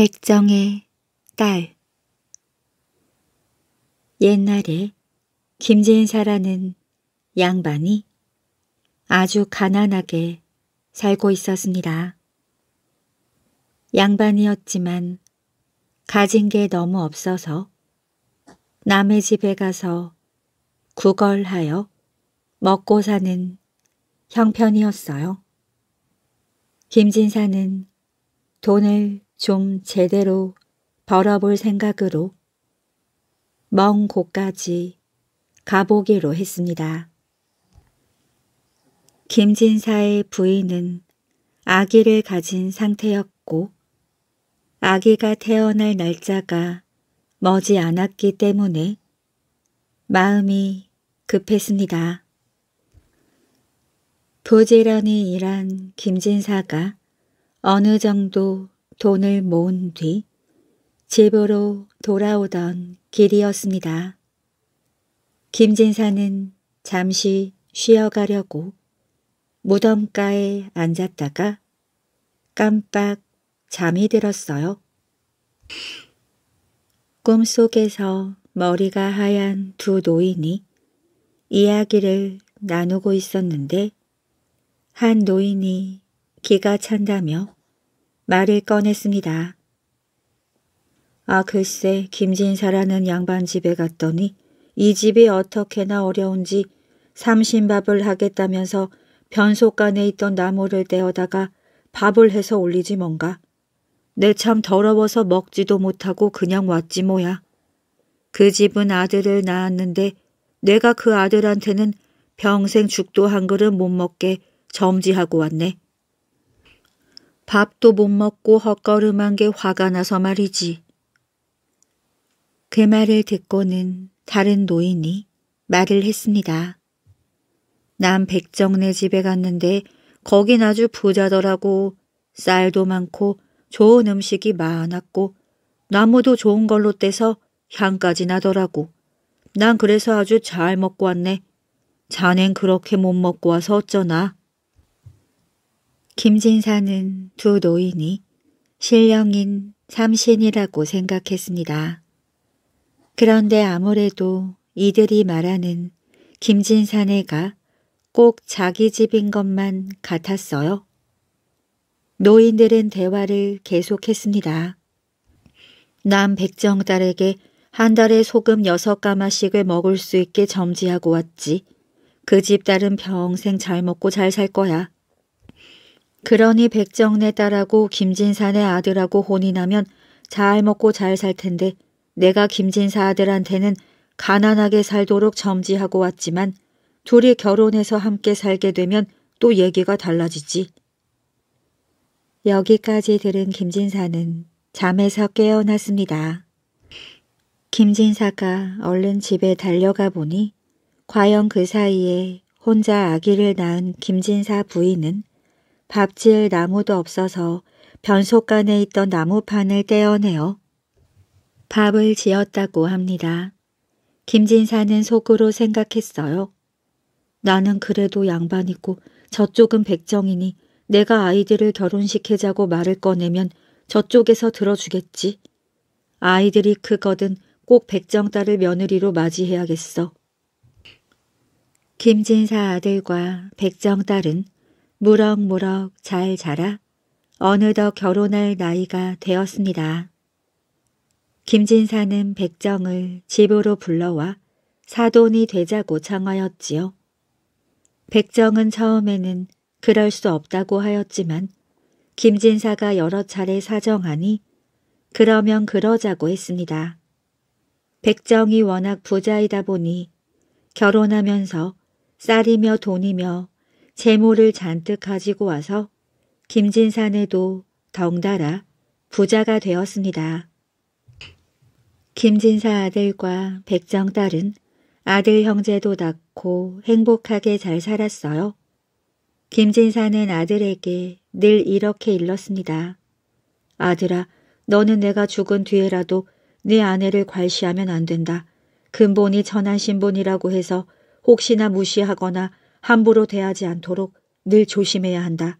백정의 딸 옛날에 김진사라는 양반이 아주 가난하게 살고 있었습니다. 양반이었지만 가진 게 너무 없어서 남의 집에 가서 구걸하여 먹고 사는 형편이었어요. 김진사는 돈을 좀 제대로 벌어볼 생각으로 먼 곳까지 가보기로 했습니다. 김진사의 부인은 아기를 가진 상태였고 아기가 태어날 날짜가 머지 않았기 때문에 마음이 급했습니다. 부지런히 일한 김진사가 어느 정도 돈을 모은 뒤 집으로 돌아오던 길이었습니다. 김진사는 잠시 쉬어가려고 무덤가에 앉았다가 깜빡 잠이 들었어요. 꿈속에서 머리가 하얀 두 노인이 이야기를 나누고 있었는데 한 노인이 기가 찬다며 말을 꺼냈습니다. 아 글쎄 김진사라는 양반 집에 갔더니 이 집이 어떻게나 어려운지 삼신밥을 하겠다면서 변속간에 있던 나무를 떼어다가 밥을 해서 올리지 뭔가. 내 참 더러워서 먹지도 못하고 그냥 왔지 뭐야. 그 집은 아들을 낳았는데 내가 그 아들한테는 평생 죽도 한 그릇 못 먹게 점지하고 왔네. 밥도 못 먹고 헛걸음한 게 화가 나서 말이지. 그 말을 듣고는 다른 노인이 말을 했습니다. 난 백정네 집에 갔는데 거긴 아주 부자더라고. 쌀도 많고 좋은 음식이 많았고 나무도 좋은 걸로 떼서 향까지 나더라고. 난 그래서 아주 잘 먹고 왔네. 자넨 그렇게 못 먹고 와서 어쩌나. 김진사는 두 노인이 신령인 삼신이라고 생각했습니다. 그런데 아무래도 이들이 말하는 김진사네가 꼭 자기 집인 것만 같았어요. 노인들은 대화를 계속했습니다. 남 백정딸에게 한 달에 소금 여섯 가마씩을 먹을 수 있게 점지하고 왔지. 그 집 딸은 평생 잘 먹고 잘 살 거야. 그러니 백정네 딸하고 김진산의 아들하고 혼이 나면 잘 먹고 잘 살 텐데 내가 김진사 아들한테는 가난하게 살도록 점지하고 왔지만 둘이 결혼해서 함께 살게 되면 또 얘기가 달라지지. 여기까지 들은 김진사는 잠에서 깨어났습니다. 김진사가 얼른 집에 달려가 보니 과연 그 사이에 혼자 아기를 낳은 김진사 부인은 밥질 나무도 없어서 변속간에 있던 나무판을 떼어내어 밥을 지었다고 합니다. 김진사는 속으로 생각했어요. 나는 그래도 양반이고 저쪽은 백정이니 내가 아이들을 결혼시키자고 말을 꺼내면 저쪽에서 들어주겠지. 아이들이 크거든 꼭 백정 딸을 며느리로 맞이해야겠어. 김진사 아들과 백정 딸은 무럭무럭 잘 자라 어느덧 결혼할 나이가 되었습니다. 김진사는 백정을 집으로 불러와 사돈이 되자고 청하였지요. 백정은 처음에는 그럴 수 없다고 하였지만 김진사가 여러 차례 사정하니 그러면 그러자고 했습니다. 백정이 워낙 부자이다 보니 결혼하면서 쌀이며 돈이며 재물을 잔뜩 가지고 와서 김진산에도 덩달아 부자가 되었습니다. 김진사 아들과 백정 딸은 아들 형제도 낳고 행복하게 잘 살았어요. 김진사는 아들에게 늘 이렇게 일렀습니다. 아들아, 너는 내가 죽은 뒤에라도 네 아내를 괄시하면 안 된다. 근본이 천한 신분이라고 해서 혹시나 무시하거나 함부로 대하지 않도록 늘 조심해야 한다.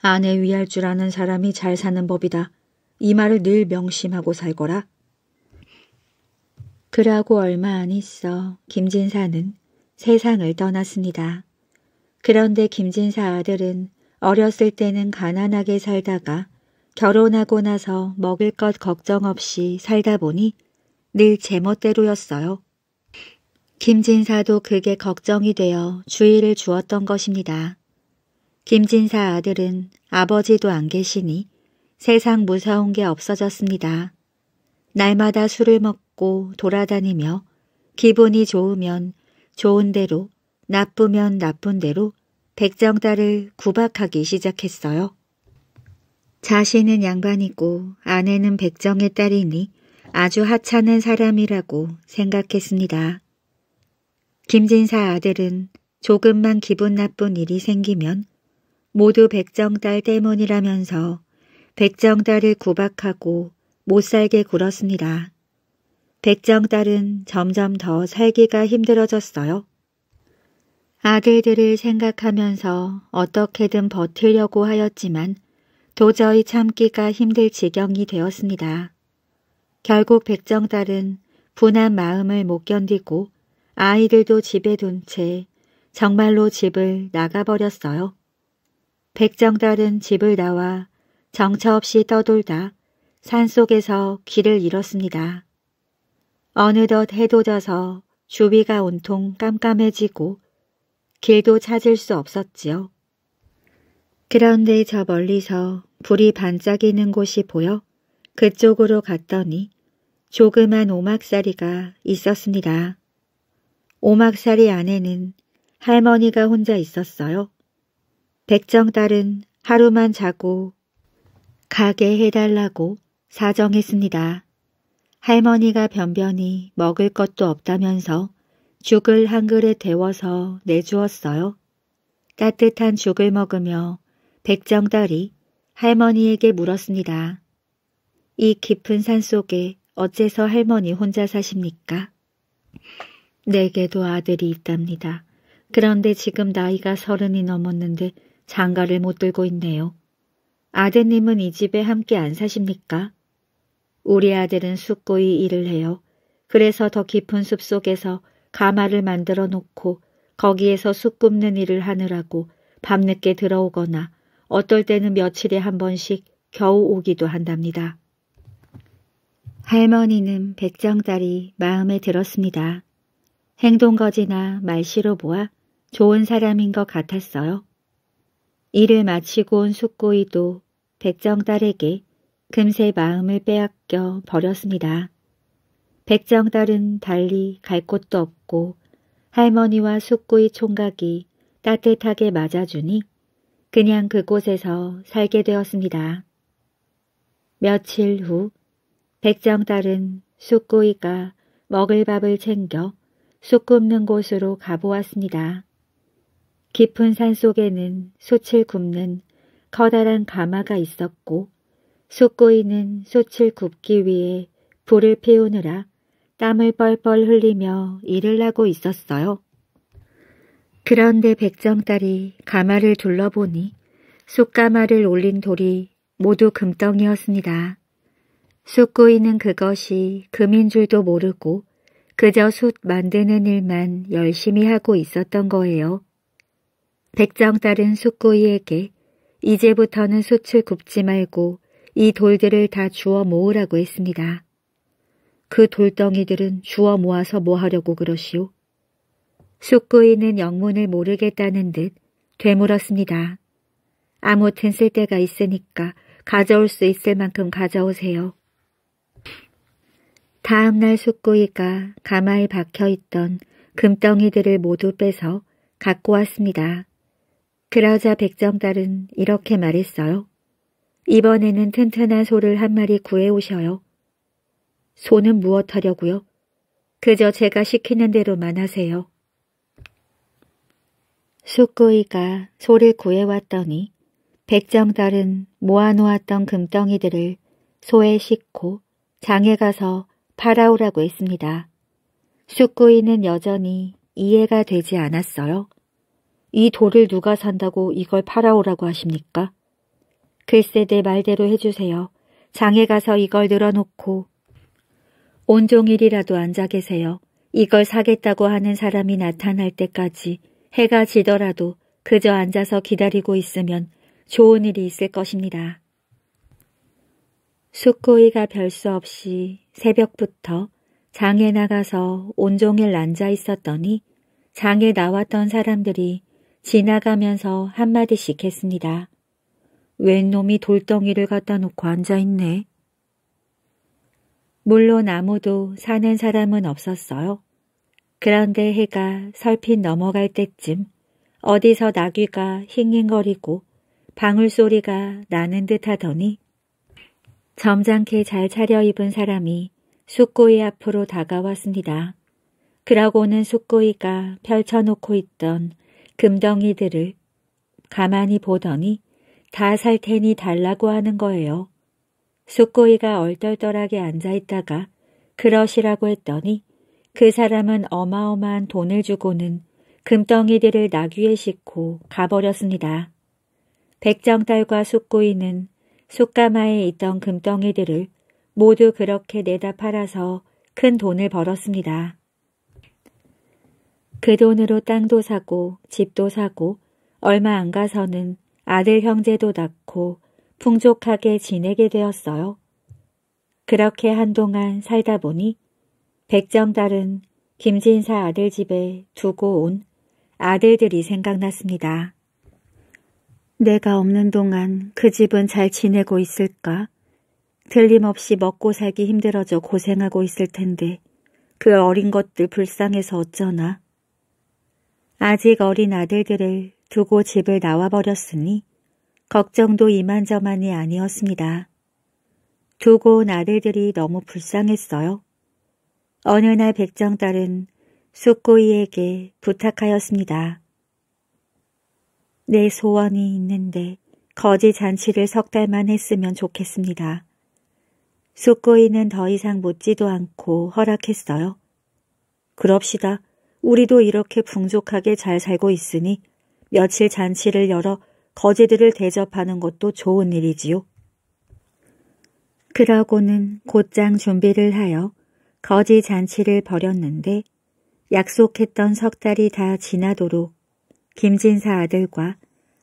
아내 위할 줄 아는 사람이 잘 사는 법이다. 이 말을 늘 명심하고 살거라. 그러고 얼마 안 있어 김진사는 세상을 떠났습니다. 그런데 김진사 아들은 어렸을 때는 가난하게 살다가 결혼하고 나서 먹을 것 걱정 없이 살다 보니 늘 제멋대로였어요. 김진사도 그게 걱정이 되어 주의를 주었던 것입니다. 김진사 아들은 아버지도 안 계시니 세상 무서운 게 없어졌습니다. 날마다 술을 먹고 돌아다니며 기분이 좋으면 좋은 대로 나쁘면 나쁜 대로 백정딸을 구박하기 시작했어요. 자신은 양반이고 아내는 백정의 딸이니 아주 하찮은 사람이라고 생각했습니다. 김진사 아들은 조금만 기분 나쁜 일이 생기면 모두 백정딸 때문이라면서 백정딸을 구박하고 못살게 굴었습니다. 백정딸은 점점 더 살기가 힘들어졌어요. 아들들을 생각하면서 어떻게든 버티려고 하였지만 도저히 참기가 힘들 지경이 되었습니다. 결국 백정딸은 분한 마음을 못 견디고 아이들도 집에 둔 채 정말로 집을 나가버렸어요. 백정달은 집을 나와 정처없이 떠돌다 산속에서 길을 잃었습니다. 어느덧 해도 져서 주위가 온통 깜깜해지고 길도 찾을 수 없었지요. 그런데 저 멀리서 불이 반짝이는 곳이 보여 그쪽으로 갔더니 조그만 오막살이가 있었습니다. 오막살이 아내는 할머니가 혼자 있었어요. 백정딸은 하루만 자고 가게 해달라고 사정했습니다. 할머니가 변변히 먹을 것도 없다면서 죽을 한 그릇 데워서 내주었어요. 따뜻한 죽을 먹으며 백정딸이 할머니에게 물었습니다. 이 깊은 산속에 어째서 할머니 혼자 사십니까? 내게도 아들이 있답니다. 그런데 지금 나이가 서른이 넘었는데 장가를 못 들고 있네요. 아드님은 이 집에 함께 안 사십니까? 우리 아들은 숙고히 일을 해요. 그래서 더 깊은 숲속에서 가마를 만들어 놓고 거기에서 숯 굽는 일을 하느라고 밤늦게 들어오거나 어떨 때는 며칠에 한 번씩 겨우 오기도 한답니다. 할머니는 백장달이 마음에 들었습니다. 행동거지나 말씨로 보아 좋은 사람인 것 같았어요. 일을 마치고 온 숙고이도 백정딸에게 금세 마음을 빼앗겨 버렸습니다. 백정딸은 달리 갈 곳도 없고 할머니와 숙구이 총각이 따뜻하게 맞아주니 그냥 그곳에서 살게 되었습니다. 며칠 후 백정딸은 숙구이가 먹을 밥을 챙겨 숲굽는 곳으로 가보았습니다. 깊은 산 속에는 솥을 굽는 커다란 가마가 있었고 숯구이는 솥을 굽기 위해 불을 피우느라 땀을 뻘뻘 흘리며 일을 하고 있었어요. 그런데 백정딸이 가마를 둘러보니 숯가마를 올린 돌이 모두 금덩이였습니다. 숯구이는 그것이 금인 줄도 모르고 그저 숯 만드는 일만 열심히 하고 있었던 거예요. 백정 딸은 숯구이에게 이제부터는 숯을 굽지 말고 이 돌들을 다 주워 모으라고 했습니다. 그 돌덩이들은 주워 모아서 뭐 하려고 그러시오? 숯구이는 영문을 모르겠다는 듯 되물었습니다. 아무튼 쓸 데가 있으니까 가져올 수 있을 만큼 가져오세요. 다음날 숯구이가 가마에 박혀있던 금덩이들을 모두 빼서 갖고 왔습니다. 그러자 백정딸은 이렇게 말했어요. 이번에는 튼튼한 소를 한 마리 구해오셔요. 소는 무엇하려고요? 그저 제가 시키는 대로만 하세요. 숯구이가 소를 구해왔더니 백정딸은 모아놓았던 금덩이들을 소에 싣고 장에 가서 바라오라고 했습니다. 숙구이는 여전히 이해가 되지 않았어요. 이 돌을 누가 산다고 이걸 팔아오라고 하십니까? 글쎄 내 말대로 해주세요. 장에 가서 이걸 늘어놓고 온종일이라도 앉아 계세요. 이걸 사겠다고 하는 사람이 나타날 때까지 해가 지더라도 그저 앉아서 기다리고 있으면 좋은 일이 있을 것입니다. 숙고이가 별수 없이 새벽부터 장에 나가서 온종일 앉아 있었더니 장에 나왔던 사람들이 지나가면서 한마디씩 했습니다. 웬 놈이 돌덩이를 갖다 놓고 앉아있네. 물론 아무도 사는 사람은 없었어요. 그런데 해가 설핀 넘어갈 때쯤 어디서 나귀가 힝힝거리고 방울소리가 나는 듯 하더니 점잖게 잘 차려입은 사람이 숙고이 앞으로 다가왔습니다. 그러고는 숙고이가 펼쳐놓고 있던 금덩이들을 가만히 보더니 다 살 테니 달라고 하는 거예요. 숙고이가 얼떨떨하게 앉아있다가 그러시라고 했더니 그 사람은 어마어마한 돈을 주고는 금덩이들을 낙위에 싣고 가버렸습니다. 백정딸과 숙고이는 솥가마에 있던 금덩이들을 모두 그렇게 내다 팔아서 큰 돈을 벌었습니다. 그 돈으로 땅도 사고 집도 사고 얼마 안 가서는 아들 형제도 낳고 풍족하게 지내게 되었어요. 그렇게 한동안 살다 보니 백정달은 김진사 아들 집에 두고 온 아들들이 생각났습니다. 내가 없는 동안 그 집은 잘 지내고 있을까? 들림없이 먹고 살기 힘들어져 고생하고 있을 텐데 그 어린 것들 불쌍해서 어쩌나. 아직 어린 아들들을 두고 집을 나와버렸으니 걱정도 이만저만이 아니었습니다. 두고 온 아들들이 너무 불쌍했어요. 어느 날 백정딸은 숙고이에게 부탁하였습니다. 내 소원이 있는데 거지 잔치를 석 달만 했으면 좋겠습니다. 숙고이는 더 이상 묻지도 않고 허락했어요. 그럽시다. 우리도 이렇게 풍족하게 잘 살고 있으니 며칠 잔치를 열어 거지들을 대접하는 것도 좋은 일이지요. 그러고는 곧장 준비를 하여 거지 잔치를 벌였는데 약속했던 석 달이 다 지나도록 김진사 아들과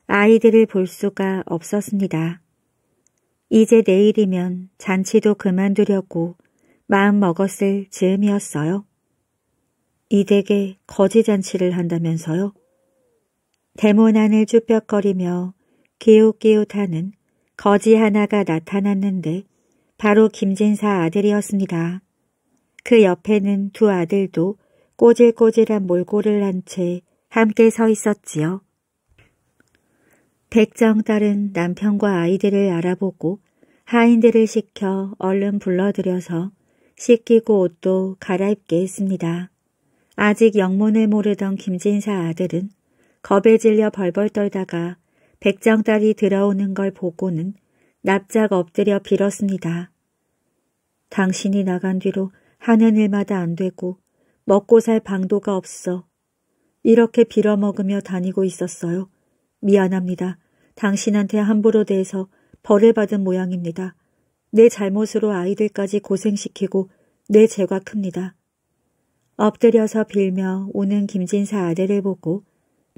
아이들을 볼 수가 없었습니다. 이제 내일이면 잔치도 그만두려고 마음 먹었을 즈음이었어요. 이댁에 거지 잔치를 한다면서요? 대문 안을 쭈뼛거리며 기웃기웃하는 거지 하나가 나타났는데 바로 김진사 아들이었습니다. 그 옆에는 두 아들도 꼬질꼬질한 몰골을 한채 함께 서 있었지요. 백정딸은 남편과 아이들을 알아보고 하인들을 시켜 얼른 불러들여서 씻기고 옷도 갈아입게 했습니다. 아직 영문을 모르던 김진사 아들은 겁에 질려 벌벌 떨다가 백정딸이 들어오는 걸 보고는 납작 엎드려 빌었습니다. 당신이 나간 뒤로 하는 일마다 안 되고 먹고 살 방도가 없어 이렇게 빌어먹으며 다니고 있었어요. 미안합니다. 당신한테 함부로 대해서 벌을 받은 모양입니다. 내 잘못으로 아이들까지 고생시키고 내 죄가 큽니다. 엎드려서 빌며 우는 김진사 아들을 보고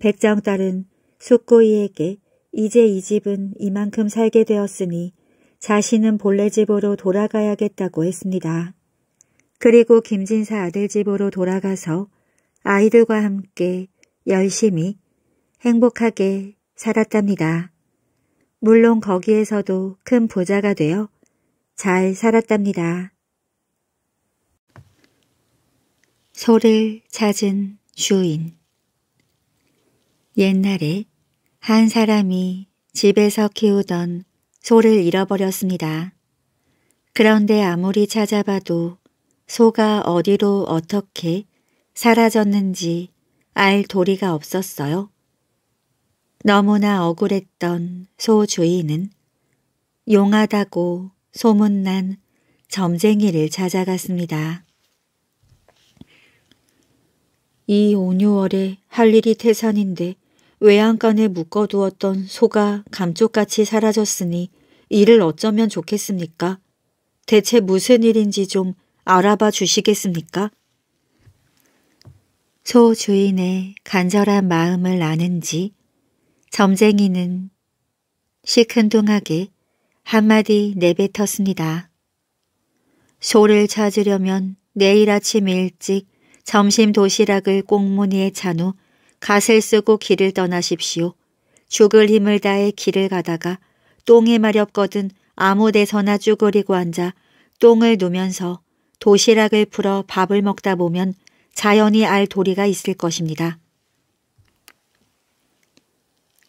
백장 딸은 숙고이에게 이제 이 집은 이만큼 살게 되었으니 자신은 본래 집으로 돌아가야겠다고 했습니다. 그리고 김진사 아들 집으로 돌아가서 아이들과 함께 열심히 행복하게 살았답니다. 물론 거기에서도 큰보자가 되어 잘 살았답니다. 소를 찾은 주인 옛날에 한 사람이 집에서 키우던 소를 잃어버렸습니다. 그런데 아무리 찾아봐도 소가 어디로 어떻게 사라졌는지 알 도리가 없었어요. 너무나 억울했던 소 주인은 용하다고 소문난 점쟁이를 찾아갔습니다. 이5유월에할 일이 태산인데 외양간에 묶어두었던 소가 감쪽같이 사라졌으니 이를 어쩌면 좋겠습니까? 대체 무슨 일인지 좀 알아봐 주시겠습니까? 소 주인의 간절한 마음을 아는지 점쟁이는 시큰둥하게 한마디 내뱉었습니다. 소를 찾으려면 내일 아침 일찍 점심 도시락을 꽁무니에 찬 후 갓을 쓰고 길을 떠나십시오. 죽을 힘을 다해 길을 가다가 똥이 마렵거든 아무 데서나 쭈그리고 앉아 똥을 누면서 도시락을 풀어 밥을 먹다 보면 자연히 알 도리가 있을 것입니다.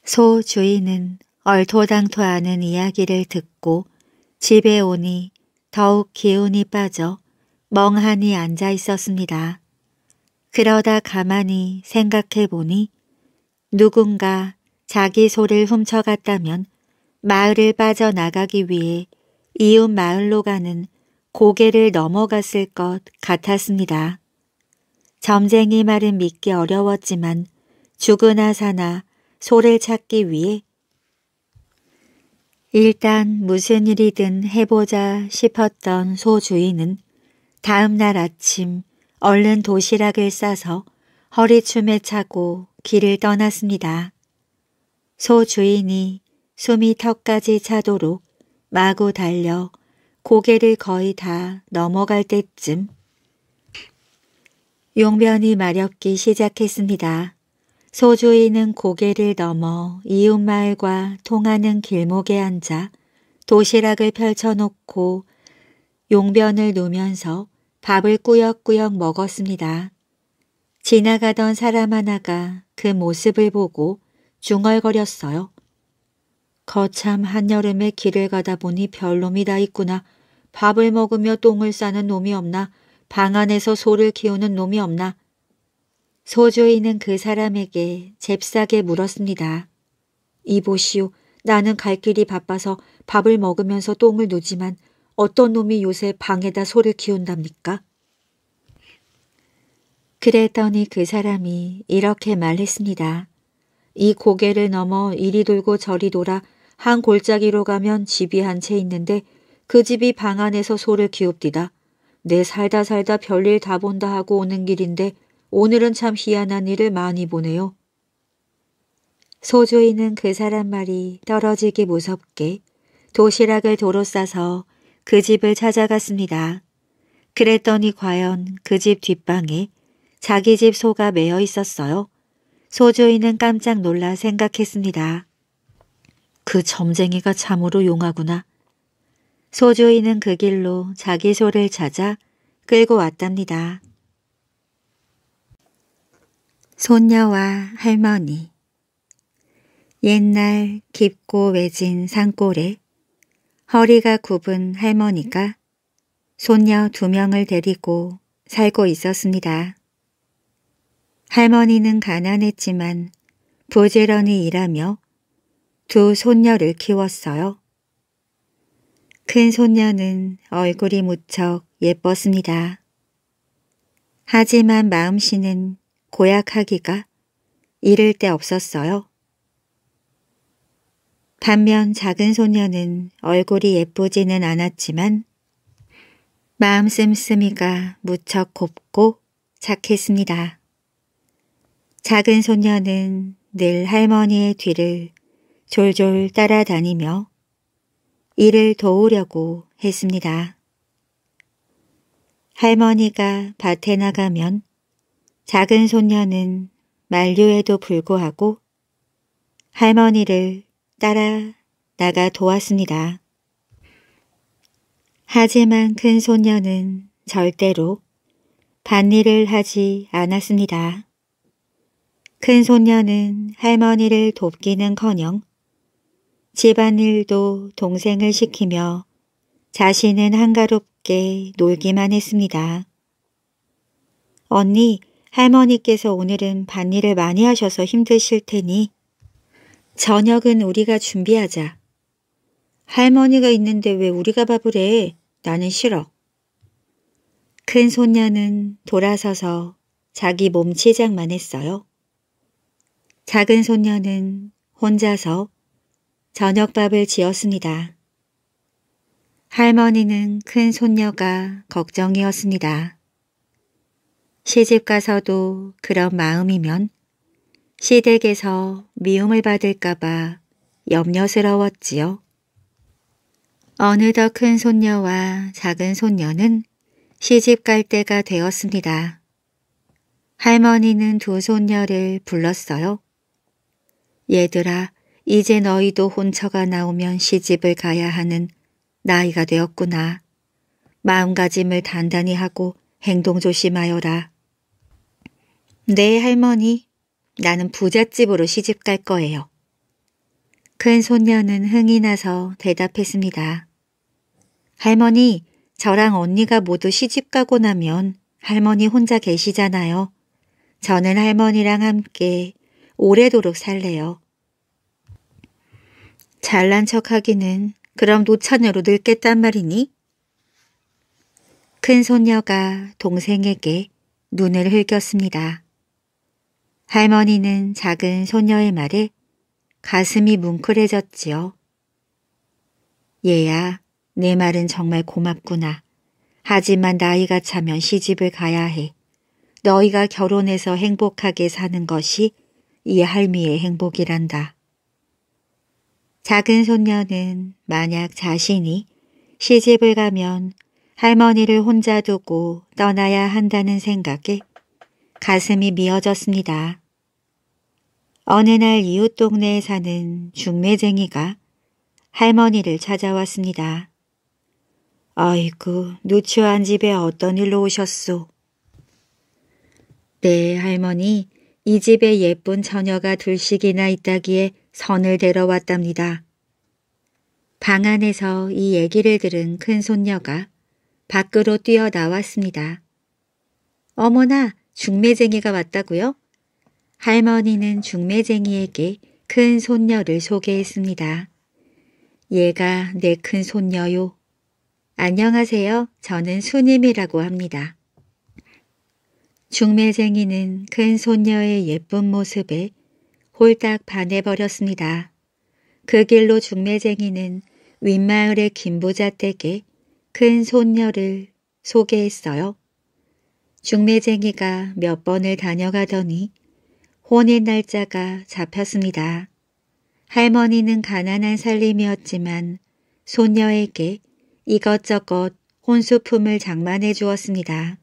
소 주인은 얼토당토하는 이야기를 듣고 집에 오니 더욱 기운이 빠져 멍하니 앉아 있었습니다. 그러다 가만히 생각해 보니 누군가 자기 소를 훔쳐갔다면 마을을 빠져나가기 위해 이웃 마을로 가는 고개를 넘어갔을 것 같았습니다. 점쟁이 말은 믿기 어려웠지만 죽으나 사나 소를 찾기 위해 일단 무슨 일이든 해보자 싶었던 소 주인은 다음 날 아침 얼른 도시락을 싸서 허리춤에 차고 길을 떠났습니다. 소 주인이 숨이 턱까지 차도록 마구 달려 고개를 거의 다 넘어갈 때쯤 용변이 마렵기 시작했습니다. 소주인은 고개를 넘어 이웃마을과 통하는 길목에 앉아 도시락을 펼쳐놓고 용변을 놓면서 밥을 꾸역꾸역 먹었습니다. 지나가던 사람 하나가 그 모습을 보고 중얼거렸어요. 거참 한여름에 길을 가다 보니 별놈이 다 있구나. 밥을 먹으며 똥을 싸는 놈이 없나 방 안에서 소를 키우는 놈이 없나? 소조이는그 사람에게 잽싸게 물었습니다. 이보시오, 나는 갈 길이 바빠서 밥을 먹으면서 똥을 누지만 어떤 놈이 요새 방에다 소를 키운답니까? 그랬더니 그 사람이 이렇게 말했습니다. 이 고개를 넘어 이리 돌고 저리 돌아 한 골짜기로 가면 집이 한 채 있는데 그 집이 방 안에서 소를 키웁디다. 내 살다 살다 별일 다 본다 하고 오는 길인데 오늘은 참 희한한 일을 많이 보네요. 소조이는 그 사람 말이 떨어지기 무섭게 도시락을 도로 싸서 그 집을 찾아갔습니다. 그랬더니 과연 그 집 뒷방에 자기 집 소가 매어 있었어요. 소조이는 깜짝 놀라 생각했습니다. 그 점쟁이가 참으로 용하구나. 소조이는그 길로 자기 소를 찾아 끌고 왔답니다. 손녀와 할머니 옛날 깊고 외진 산골에 허리가 굽은 할머니가 손녀 두 명을 데리고 살고 있었습니다. 할머니는 가난했지만 부지런히 일하며 두 손녀를 키웠어요. 큰 손녀는 얼굴이 무척 예뻤습니다. 하지만 마음씨는 고약하기가 이를 데 없었어요. 반면 작은 소녀는 얼굴이 예쁘지는 않았지만 마음 씀씀이가 무척 곱고 착했습니다. 작은 소녀는 늘 할머니의 뒤를 졸졸 따라다니며 이를 도우려고 했습니다. 할머니가 밭에 나가면 작은 손녀는 만류에도 불구하고 할머니를 따라 나가 도왔습니다. 하지만 큰 손녀는 절대로 밭일을 하지 않았습니다. 큰 손녀는 할머니를 돕기는커녕 집안일도 동생을 시키며 자신은 한가롭게 놀기만 했습니다. 언니, 할머니께서 오늘은 밭일을 많이 하셔서 힘드실 테니 저녁은 우리가 준비하자. 할머니가 있는데 왜 우리가 밥을 해? 나는 싫어. 큰 손녀는 돌아서서 자기 몸치장만 했어요. 작은 손녀는 혼자서 저녁밥을 지었습니다. 할머니는 큰 손녀가 걱정이었습니다. 시집 가서도 그런 마음이면 시댁에서 미움을 받을까봐 염려스러웠지요. 어느덧 큰 손녀와 작은 손녀는 시집 갈 때가 되었습니다. 할머니는 두 손녀를 불렀어요. 얘들아, 이제 너희도 혼처가 나오면 시집을 가야 하는 나이가 되었구나. 마음가짐을 단단히 하고 행동 조심하여라. 네, 할머니. 나는 부잣집으로 시집 갈 거예요. 큰 손녀는 흥이 나서 대답했습니다. 할머니, 저랑 언니가 모두 시집 가고 나면 할머니 혼자 계시잖아요. 저는 할머니랑 함께 오래도록 살래요. 잘난 척하기는 그럼 노처녀로 늙겠단 말이니? 큰 손녀가 동생에게 눈을 흘겼습니다. 할머니는 작은 손녀의 말에 가슴이 뭉클해졌지요. 얘야, 내 말은 정말 고맙구나. 하지만 나이가 차면 시집을 가야 해. 너희가 결혼해서 행복하게 사는 것이 이 할미의 행복이란다. 작은 손녀는 만약 자신이 시집을 가면 할머니를 혼자 두고 떠나야 한다는 생각에 가슴이 미어졌습니다. 어느 날 이웃 동네에 사는 중매쟁이가 할머니를 찾아왔습니다. 아이고, 누추한 집에 어떤 일로 오셨소? 네, 할머니, 이 집에 예쁜 처녀가 둘씩이나 있다기에 선을 데려왔답니다. 방 안에서 이 얘기를 들은 큰 손녀가 밖으로 뛰어나왔습니다. 어머나 중매쟁이가 왔다고요? 할머니는 중매쟁이에게 큰 손녀를 소개했습니다. 얘가 내 큰 손녀요. 안녕하세요. 저는 순임이라고 합니다. 중매쟁이는 큰 손녀의 예쁜 모습에 홀딱 반해버렸습니다. 그 길로 중매쟁이는 윗마을의 김부자 댁에 큰 손녀를 소개했어요. 중매쟁이가 몇 번을 다녀가더니 혼인 날짜가 잡혔습니다. 할머니는 가난한 살림이었지만 손녀에게 이것저것 혼수품을 장만해 주었습니다.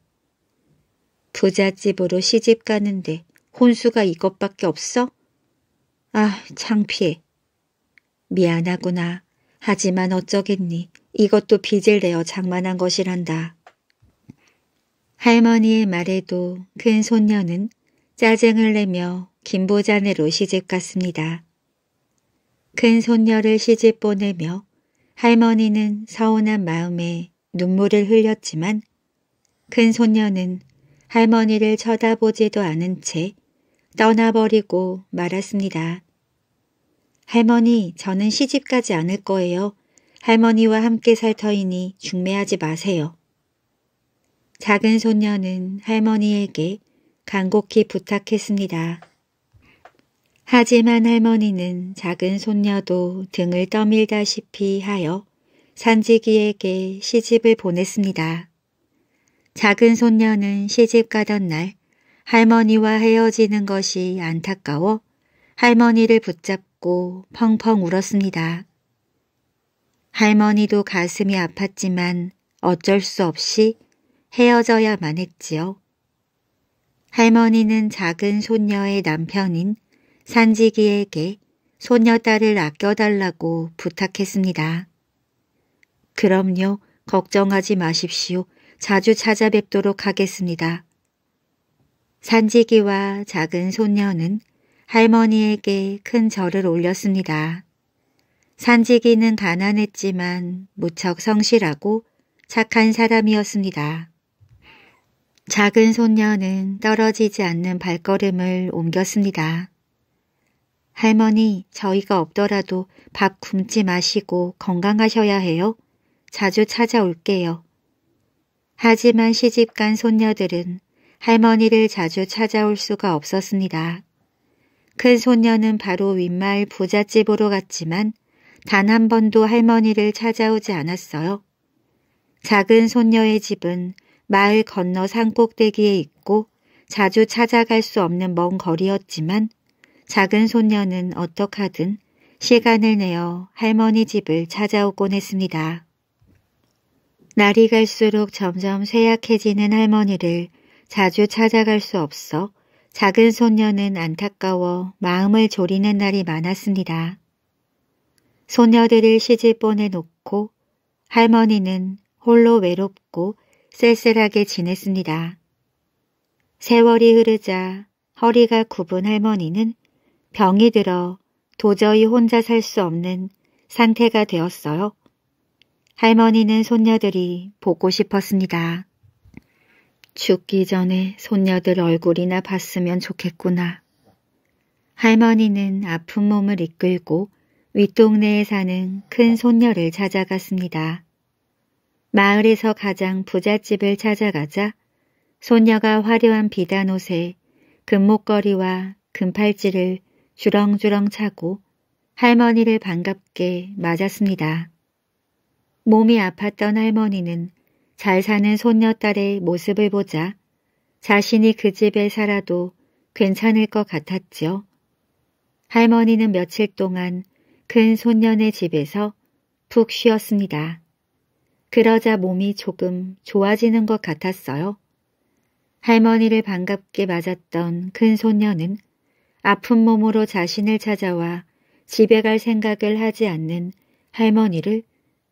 부잣집으로 시집 가는데 혼수가 이것밖에 없어? 아, 창피해. 미안하구나. 하지만 어쩌겠니. 이것도 빚을 내어 장만한 것이란다. 할머니의 말에도 큰 손녀는 짜증을 내며 김보자네로 시집 갔습니다. 큰 손녀를 시집 보내며 할머니는 서운한 마음에 눈물을 흘렸지만 큰 손녀는 할머니를 쳐다보지도 않은 채 떠나버리고 말았습니다. 할머니, 저는 시집 가지 않을 거예요. 할머니와 함께 살 터이니 중매하지 마세요. 작은 손녀는 할머니에게 간곡히 부탁했습니다. 하지만 할머니는 작은 손녀도 등을 떠밀다시피 하여 산지기에게 시집을 보냈습니다. 작은 손녀는 시집 가던 날 할머니와 헤어지는 것이 안타까워 할머니를 붙잡고 안고 펑펑 울었습니다. 할머니도 가슴이 아팠지만 어쩔 수 없이 헤어져야만 했지요. 할머니는 작은 손녀의 남편인 산지기에게 손녀딸을 아껴달라고 부탁했습니다. 그럼요. 걱정하지 마십시오. 자주 찾아뵙도록 하겠습니다. 산지기와 작은 손녀는 할머니에게 큰 절을 올렸습니다. 산지기는 가난했지만 무척 성실하고 착한 사람이었습니다. 작은 손녀는 떨어지지 않는 발걸음을 옮겼습니다. 할머니, 저희가 없더라도 밥 굶지 마시고 건강하셔야 해요. 자주 찾아올게요. 하지만 시집간 손녀들은 할머니를 자주 찾아올 수가 없었습니다. 큰 그 손녀는 바로 윗마을 부잣집으로 갔지만 단 한 번도 할머니를 찾아오지 않았어요. 작은 손녀의 집은 마을 건너 산꼭대기에 있고 자주 찾아갈 수 없는 먼 거리였지만 작은 손녀는 어떡하든 시간을 내어 할머니 집을 찾아오곤 했습니다. 날이 갈수록 점점 쇠약해지는 할머니를 자주 찾아갈 수 없어 작은 소녀는 안타까워 마음을 졸이는 날이 많았습니다. 소녀들을 시집 보내놓고 할머니는 홀로 외롭고 쓸쓸하게 지냈습니다. 세월이 흐르자 허리가 굽은 할머니는 병이 들어 도저히 혼자 살 수 없는 상태가 되었어요. 할머니는 손녀들이 보고 싶었습니다. 죽기 전에 손녀들 얼굴이나 봤으면 좋겠구나. 할머니는 아픈 몸을 이끌고 윗동네에 사는 큰 손녀를 찾아갔습니다. 마을에서 가장 부잣집을 찾아가자 손녀가 화려한 비단 옷에 금목걸이와 금팔찌를 주렁주렁 차고 할머니를 반갑게 맞았습니다. 몸이 아팠던 할머니는 잘 사는 손녀딸의 모습을 보자 자신이 그 집에 살아도 괜찮을 것 같았죠. 할머니는 며칠 동안 큰손녀네 집에서 푹 쉬었습니다. 그러자 몸이 조금 좋아지는 것 같았어요. 할머니를 반갑게 맞았던 큰 손녀는 아픈 몸으로 자신을 찾아와 집에 갈 생각을 하지 않는 할머니를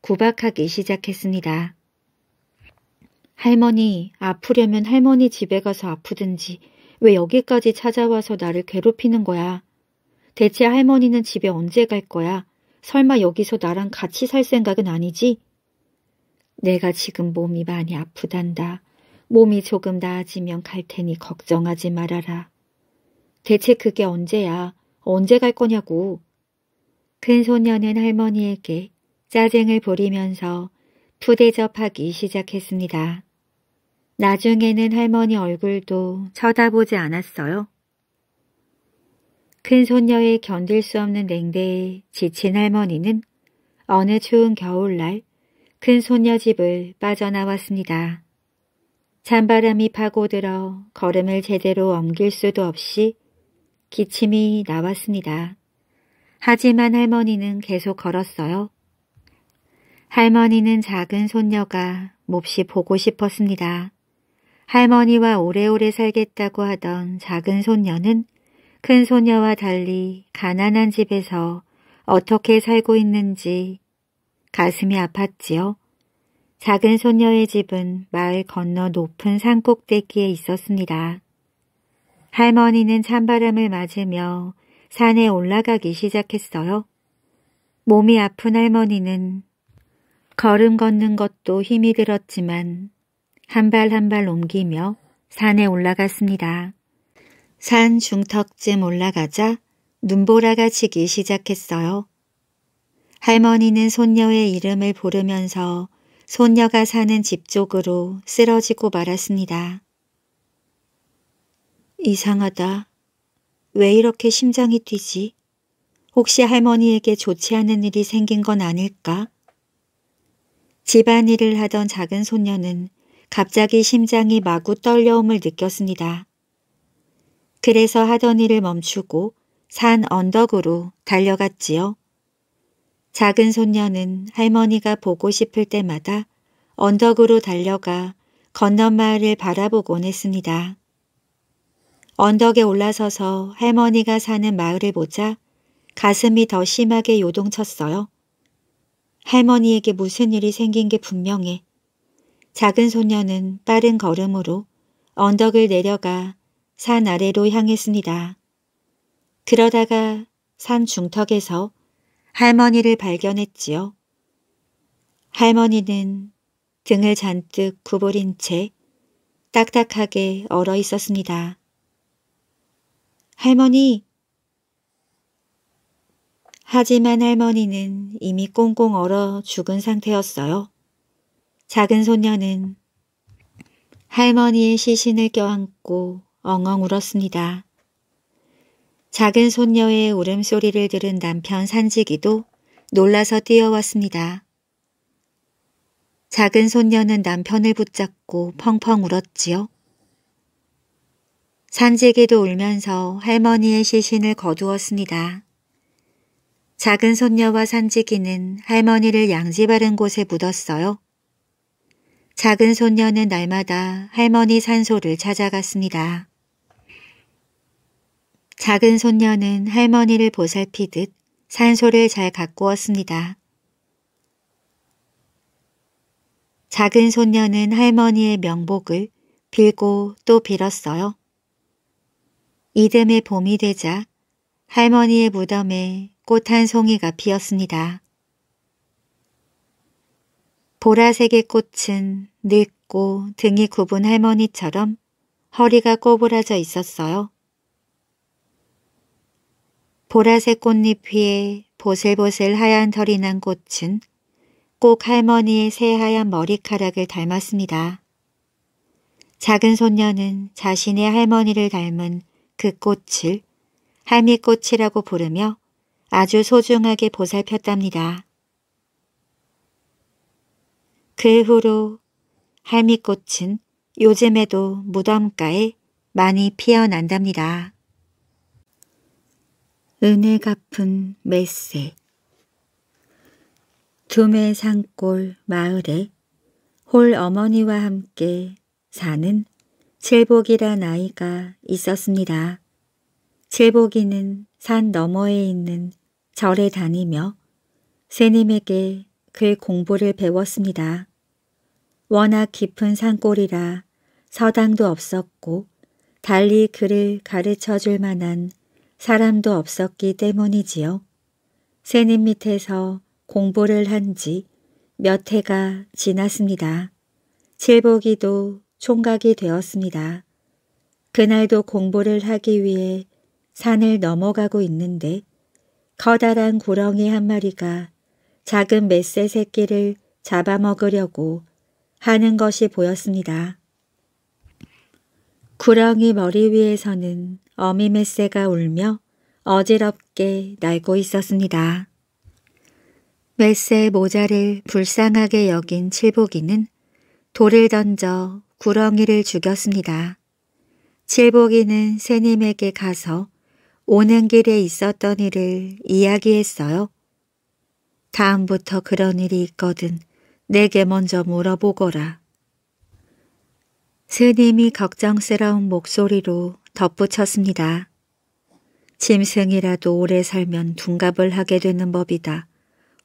구박하기 시작했습니다. 할머니, 아프려면 할머니 집에 가서 아프든지 왜 여기까지 찾아와서 나를 괴롭히는 거야? 대체 할머니는 집에 언제 갈 거야? 설마 여기서 나랑 같이 살 생각은 아니지? 내가 지금 몸이 많이 아프단다. 몸이 조금 나아지면 갈 테니 걱정하지 말아라. 대체 그게 언제야? 언제 갈 거냐고. 큰소년은 할머니에게 짜증을 부리면서 푸대접하기 시작했습니다. 나중에는 할머니 얼굴도 쳐다보지 않았어요. 큰 손녀의 견딜 수 없는 냉대에 지친 할머니는 어느 추운 겨울날 큰 손녀 집을 빠져나왔습니다. 찬바람이 파고들어 걸음을 제대로 옮길 수도 없이 기침이 나왔습니다. 하지만 할머니는 계속 걸었어요. 할머니는 작은 손녀가 몹시 보고 싶었습니다. 할머니와 오래오래 살겠다고 하던 작은 손녀는 큰 소녀와 달리 가난한 집에서 어떻게 살고 있는지 가슴이 아팠지요. 작은 소녀의 집은 마을 건너 높은 산꼭대기에 있었습니다. 할머니는 찬바람을 맞으며 산에 올라가기 시작했어요. 몸이 아픈 할머니는 걸음 걷는 것도 힘이 들었지만 한발한발 옮기며 산에 올라갔습니다. 산 중턱쯤 올라가자 눈보라가 치기 시작했어요. 할머니는 손녀의 이름을 부르면서 손녀가 사는 집 쪽으로 쓰러지고 말았습니다. 이상하다. 왜 이렇게 심장이 뛰지? 혹시 할머니에게 좋지 않은 일이 생긴 건 아닐까? 집안일을 하던 작은 손녀는 갑자기 심장이 마구 떨려옴을 느꼈습니다. 그래서 하던 일을 멈추고 산 언덕으로 달려갔지요. 작은 손녀는 할머니가 보고 싶을 때마다 언덕으로 달려가 건너마을을 바라보곤 했습니다. 언덕에 올라서서 할머니가 사는 마을을 보자 가슴이 더 심하게 요동쳤어요. 할머니에게 무슨 일이 생긴 게 분명해. 작은 소녀는 빠른 걸음으로 언덕을 내려가 산 아래로 향했습니다. 그러다가 산 중턱에서 할머니를 발견했지요. 할머니는 등을 잔뜩 구부린 채 딱딱하게 얼어 있었습니다. 할머니! 하지만 할머니는 이미 꽁꽁 얼어 죽은 상태였어요. 작은 소녀는 할머니의 시신을 껴안고 엉엉 울었습니다. 작은 손녀의 울음소리를 들은 남편 산지기도 놀라서 뛰어왔습니다. 작은 손녀는 남편을 붙잡고 펑펑 울었지요. 산지기도 울면서 할머니의 시신을 거두었습니다. 작은 손녀와 산지기는 할머니를 양지 바른 곳에 묻었어요. 작은 손녀는 날마다 할머니 산소를 찾아갔습니다. 작은 손녀는 할머니를 보살피듯 산소를 잘 가꾸었습니다. 작은 손녀는 할머니의 명복을 빌고 또 빌었어요. 이듬해 봄이 되자 할머니의 무덤에 꽃 한 송이가 피었습니다. 보라색의 꽃은 늙고 등이 굽은 할머니처럼 허리가 꼬부라져 있었어요. 보라색 꽃잎 위에 보슬보슬 하얀 털이 난 꽃은 꼭 할머니의 새하얀 머리카락을 닮았습니다. 작은 손녀는 자신의 할머니를 닮은 그 꽃을 할미꽃이라고 부르며 아주 소중하게 보살폈답니다. 그 후로 할미꽃은 요즘에도 무덤가에 많이 피어난답니다. 은혜 갚은 메세 두메 산골 마을에 홀 어머니와 함께 사는 칠복이란 아이가 있었습니다. 칠복이는 산 너머에 있는 절에 다니며 새님에게 그 공부를 배웠습니다. 워낙 깊은 산골이라 서당도 없었고 달리 그를 가르쳐 줄 만한 사람도 없었기 때문이지요. 새잎 밑에서 공부를 한 지 몇 해가 지났습니다. 칠보기도 총각이 되었습니다. 그날도 공부를 하기 위해 산을 넘어가고 있는데 커다란 구렁이 한 마리가 작은 메새 새끼를 잡아먹으려고 하는 것이 보였습니다. 구렁이 머리 위에서는 어미 메새가 울며 어지럽게 날고 있었습니다. 메새 모자를 불쌍하게 여긴 칠복이는 돌을 던져 구렁이를 죽였습니다. 칠복이는 새님에게 가서 오는 길에 있었던 일을 이야기했어요. 다음부터 그런 일이 있거든 내게 먼저 물어보거라. 스님이 걱정스러운 목소리로 덧붙였습니다. 짐승이라도 오래 살면 둔갑을 하게 되는 법이다.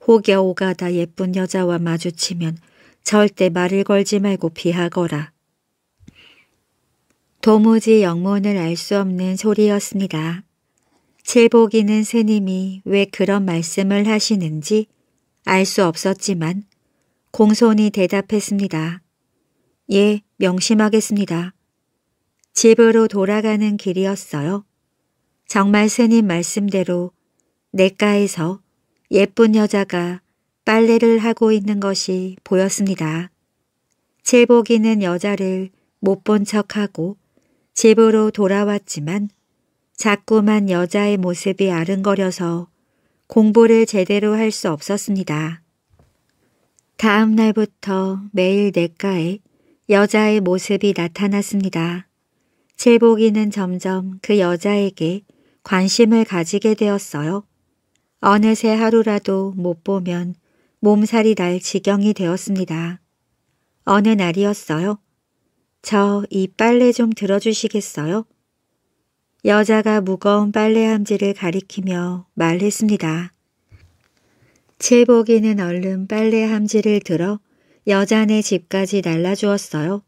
혹여 오가다 예쁜 여자와 마주치면 절대 말을 걸지 말고 피하거라. 도무지 영문을 알 수 없는 소리였습니다. 칠복이는 스님이 왜 그런 말씀을 하시는지 알수 없었지만 공손히 대답했습니다. 예, 명심하겠습니다. 집으로 돌아가는 길이었어요. 정말 스님 말씀대로 내과에서 예쁜 여자가 빨래를 하고 있는 것이 보였습니다. 제복이는 여자를 못 본 척하고 집으로 돌아왔지만 자꾸만 여자의 모습이 아른거려서 공부를 제대로 할 수 없었습니다. 다음 날부터 매일 내과에 여자의 모습이 나타났습니다. 제복이는 점점 그 여자에게 관심을 가지게 되었어요. 어느새 하루라도 못 보면 몸살이 날 지경이 되었습니다. 어느 날이었어요. 저 이 빨래 좀 들어주시겠어요? 여자가 무거운 빨래함지를 가리키며 말했습니다. 채복이는 얼른 빨래함지를 들어 여자네 집까지 날라주었어요.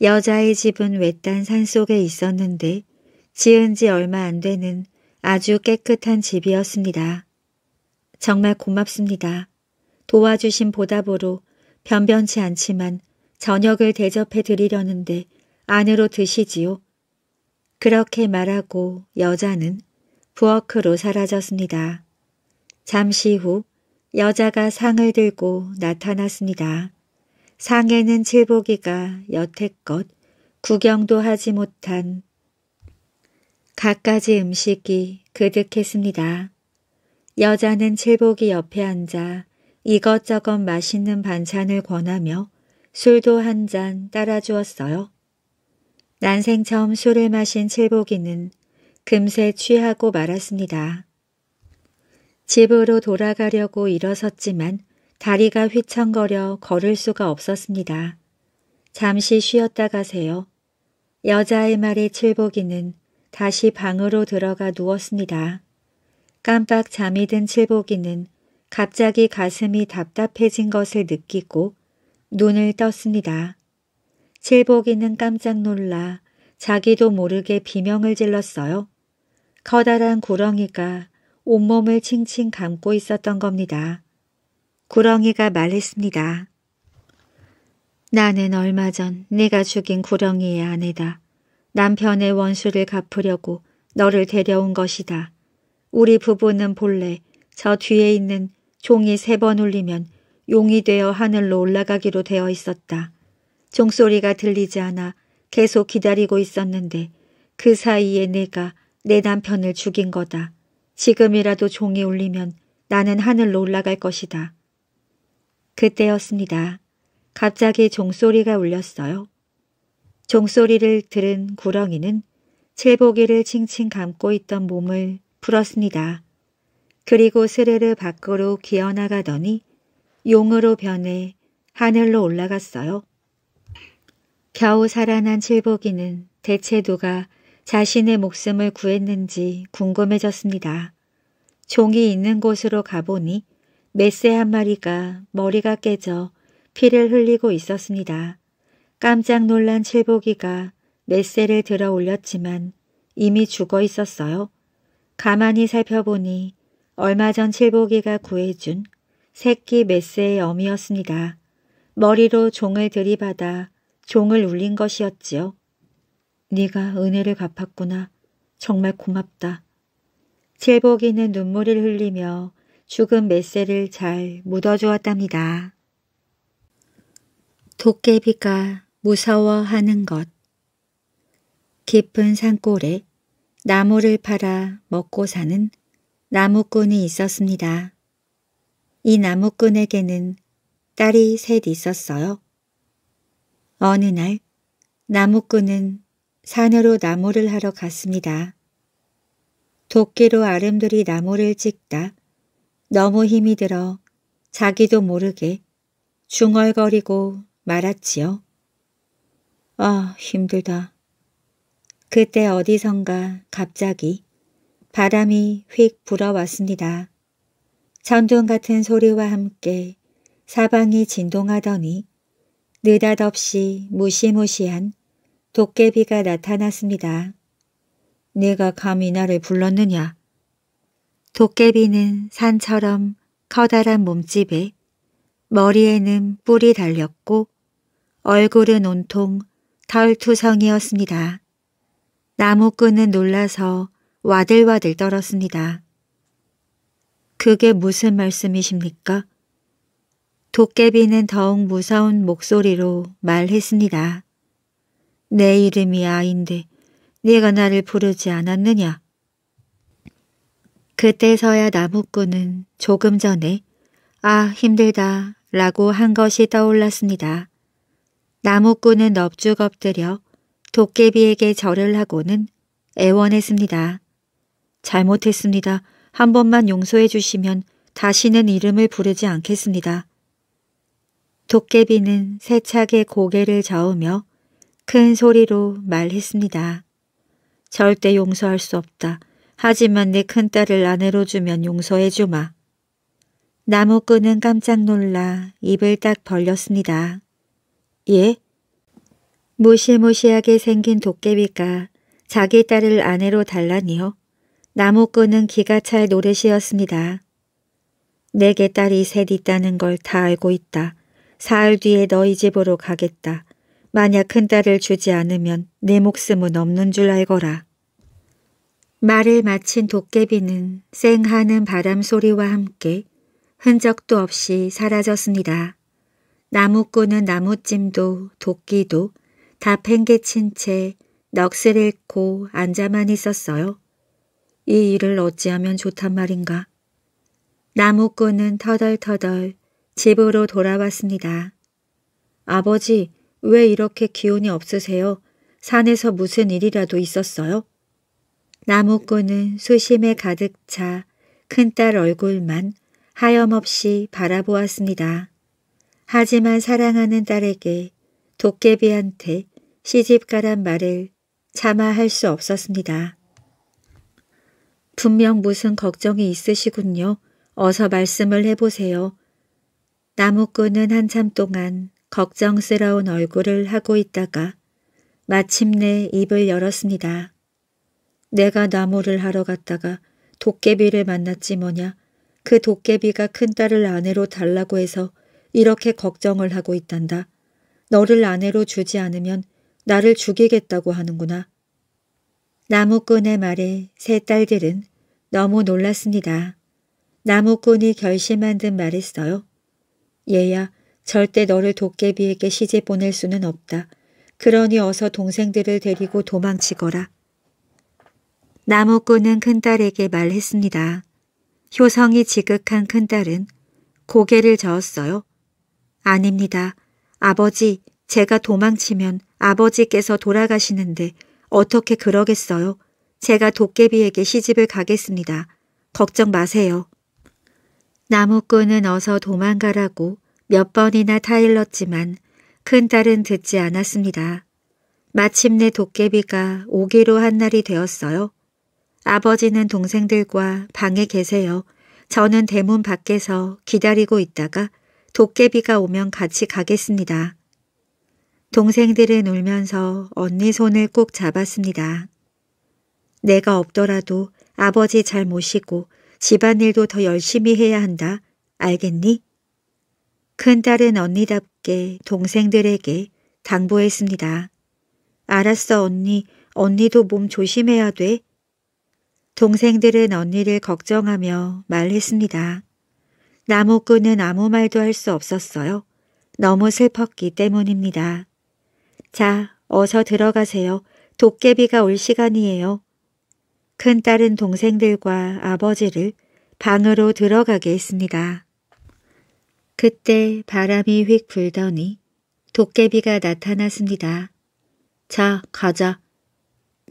여자의 집은 외딴 산속에 있었는데 지은 지 얼마 안 되는 아주 깨끗한 집이었습니다. 정말 고맙습니다. 도와주신 보답으로 변변치 않지만 저녁을 대접해 드리려는데 안으로 드시지요. 그렇게 말하고 여자는 부엌으로 사라졌습니다. 잠시 후 여자가 상을 들고 나타났습니다. 상에는 칠보기가 여태껏 구경도 하지 못한 갖가지 음식이 그득했습니다. 여자는 칠복이 옆에 앉아 이것저것 맛있는 반찬을 권하며 술도 한 잔 따라 주었어요. 난생 처음 술을 마신 칠복이는 금세 취하고 말았습니다. 집으로 돌아가려고 일어섰지만 다리가 휘청거려 걸을 수가 없었습니다. 잠시 쉬었다 가세요. 여자의 말에 칠복이는 다시 방으로 들어가 누웠습니다. 깜빡 잠이 든 칠복이는 갑자기 가슴이 답답해진 것을 느끼고 눈을 떴습니다. 칠복이는 깜짝 놀라 자기도 모르게 비명을 질렀어요. 커다란 구렁이가 온몸을 칭칭 감고 있었던 겁니다. 구렁이가 말했습니다. 나는 얼마 전 네가 죽인 구렁이의 아내다. 남편의 원수를 갚으려고 너를 데려온 것이다. 우리 부부는 본래 저 뒤에 있는 종이 세 번 울리면 용이 되어 하늘로 올라가기로 되어 있었다. 종소리가 들리지 않아 계속 기다리고 있었는데 그 사이에 내가 내 남편을 죽인 거다. 지금이라도 종이 울리면 나는 하늘로 올라갈 것이다. 그때였습니다. 갑자기 종소리가 울렸어요. 종소리를 들은 구렁이는 칠보기를 칭칭 감고 있던 몸을 풀었습니다. 그리고 스르르 밖으로 기어나가더니 용으로 변해 하늘로 올라갔어요. 겨우 살아난 칠복이는 대체 누가 자신의 목숨을 구했는지 궁금해졌습니다. 종이 있는 곳으로 가보니 메새 한 마리가 머리가 깨져 피를 흘리고 있었습니다. 깜짝 놀란 칠복이가 메새를 들어 올렸지만 이미 죽어 있었어요. 가만히 살펴보니 얼마 전 칠복이가 구해준 새끼 메새의 어미였습니다. 머리로 종을 들이받아 종을 울린 것이었지요. 네가 은혜를 갚았구나. 정말 고맙다. 제복이는 눈물을 흘리며 죽은 메세를 잘 묻어주었답니다. 도깨비가 무서워하는 것 깊은 산골에 나무를 팔아 먹고 사는 나무꾼이 있었습니다. 이 나무꾼에게는 딸이 셋 있었어요. 어느 날 나무꾼은 산으로 나무를 하러 갔습니다. 도끼로 아름들이 나무를 찍다 너무 힘이 들어 자기도 모르게 중얼거리고 말았지요. 아 힘들다. 그때 어디선가 갑자기 바람이 휙 불어왔습니다. 천둥 같은 소리와 함께 사방이 진동하더니 느닷없이 무시무시한 도깨비가 나타났습니다. 네가 감히 나를 불렀느냐? 도깨비는 산처럼 커다란 몸집에 머리에는 뿔이 달렸고 얼굴은 온통 털투성이었습니다. 나무꾼은 놀라서 와들와들 떨었습니다. 그게 무슨 말씀이십니까? 도깨비는 더욱 무서운 목소리로 말했습니다. 내 이름이 아인데 네가 나를 부르지 않았느냐? 그때서야 나무꾼은 조금 전에 아 힘들다 라고 한 것이 떠올랐습니다. 나무꾼은 넙죽 엎드려 도깨비에게 절을 하고는 애원했습니다. 잘못했습니다. 한 번만 용서해 주시면 다시는 이름을 부르지 않겠습니다. 도깨비는 세차게 고개를 저으며 큰 소리로 말했습니다. 절대 용서할 수 없다. 하지만 내 큰딸을 아내로 주면 용서해주마. 나무꾼은 깜짝 놀라 입을 딱 벌렸습니다. 예? 무시무시하게 생긴 도깨비가 자기 딸을 아내로 달라니요. 나무꾼은 기가 찰 노릇이었습니다. 내게 딸이 셋 있다는 걸 다 알고 있다. 사흘 뒤에 너희 집으로 가겠다. 만약 큰딸을 주지 않으면 내 목숨은 없는 줄 알거라. 말을 마친 도깨비는 쌩하는 바람 소리와 함께 흔적도 없이 사라졌습니다. 나무꾼은 나무찜도 도끼도 다 팽개친 채 넋을 잃고 앉아만 있었어요. 이 일을 어찌하면 좋단 말인가. 나무꾼은 터덜터덜 집으로 돌아왔습니다. 아버지, 왜 이렇게 기운이 없으세요? 산에서 무슨 일이라도 있었어요? 나무꾼은 수심에 가득 차 큰 딸 얼굴만 하염없이 바라보았습니다. 하지만 사랑하는 딸에게 도깨비한테 시집가란 말을 차마 할수 없었습니다. 분명 무슨 걱정이 있으시군요. 어서 말씀을 해보세요. 나무꾼은 한참 동안 걱정스러운 얼굴을 하고 있다가 마침내 입을 열었습니다. 내가 나무를 하러 갔다가 도깨비를 만났지 뭐냐. 그 도깨비가 큰딸을 아내로 달라고 해서 이렇게 걱정을 하고 있단다. 너를 아내로 주지 않으면 나를 죽이겠다고 하는구나. 나무꾼의 말에 세 딸들은 너무 놀랐습니다. 나무꾼이 결심한 듯 말했어요. 얘야, 절대 너를 도깨비에게 시집 보낼 수는 없다. 그러니 어서 동생들을 데리고 도망치거라. 나무꾼은 큰딸에게 말했습니다. 효성이 지극한 큰딸은 고개를 저었어요. 아닙니다. 아버지, 제가 도망치면 아버지께서 돌아가시는데 어떻게 그러겠어요? 제가 도깨비에게 시집을 가겠습니다. 걱정 마세요. 나무꾼은 어서 도망가라고 몇 번이나 타일렀지만 큰딸은 듣지 않았습니다. 마침내 도깨비가 오기로 한 날이 되었어요. 아버지는 동생들과 방에 계세요. 저는 대문 밖에서 기다리고 있다가 도깨비가 오면 같이 가겠습니다. 동생들은 울면서 언니 손을 꼭 잡았습니다. 내가 없더라도 아버지 잘 모시고 집안일도 더 열심히 해야 한다. 알겠니? 큰딸은 언니답게 동생들에게 당부했습니다. 알았어, 언니. 언니도 몸 조심해야 돼. 동생들은 언니를 걱정하며 말했습니다. 나무꾼은 아무 말도 할 수 없었어요. 너무 슬펐기 때문입니다. 자, 어서 들어가세요. 도깨비가 올 시간이에요. 큰딸은 동생들과 아버지를 방으로 들어가게 했습니다. 그때 바람이 휙 불더니 도깨비가 나타났습니다. 자, 가자.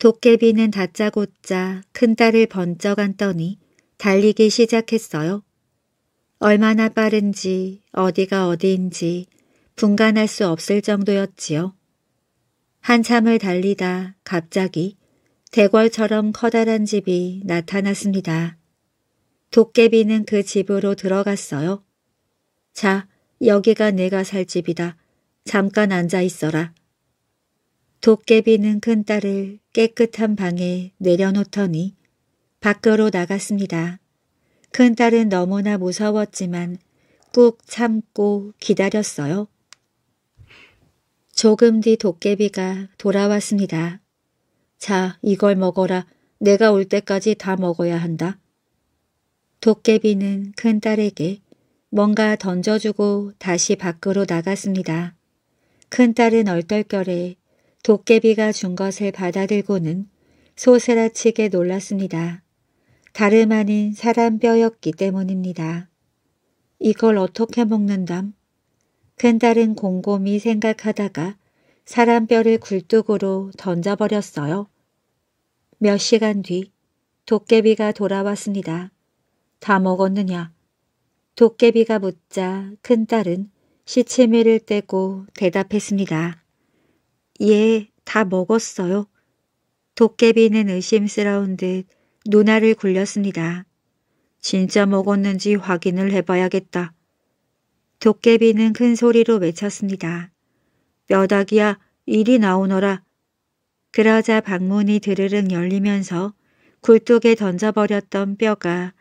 도깨비는 다짜고짜 큰딸을 번쩍 안더니 달리기 시작했어요. 얼마나 빠른지 어디가 어디인지 분간할 수 없을 정도였지요. 한참을 달리다 갑자기 대궐처럼 커다란 집이 나타났습니다. 도깨비는 그 집으로 들어갔어요. 자, 여기가 내가 살 집이다. 잠깐 앉아 있어라. 도깨비는 큰딸을 깨끗한 방에 내려놓더니 밖으로 나갔습니다. 큰딸은 너무나 무서웠지만 꾹 참고 기다렸어요. 조금 뒤 도깨비가 돌아왔습니다. 자, 이걸 먹어라. 내가 올 때까지 다 먹어야 한다. 도깨비는 큰딸에게 뭔가 던져주고 다시 밖으로 나갔습니다. 큰딸은 얼떨결에 도깨비가 준 것을 받아들고는 소스라치게 놀랐습니다. 다름 아닌 사람 뼈였기 때문입니다. 이걸 어떻게 먹는담? 큰딸은 곰곰이 생각하다가 사람 뼈를 굴뚝으로 던져버렸어요. 몇 시간 뒤 도깨비가 돌아왔습니다. 다 먹었느냐? 도깨비가 묻자 큰딸은 시치미를 떼고 대답했습니다. 예, 다 먹었어요. 도깨비는 의심스러운 듯 누나를 굴렸습니다. 진짜 먹었는지 확인을 해봐야겠다. 도깨비는 큰 소리로 외쳤습니다. 뼈다귀야, 이리 나오너라. 그러자 방문이 드르륵 열리면서 굴뚝에 던져버렸던 뼈가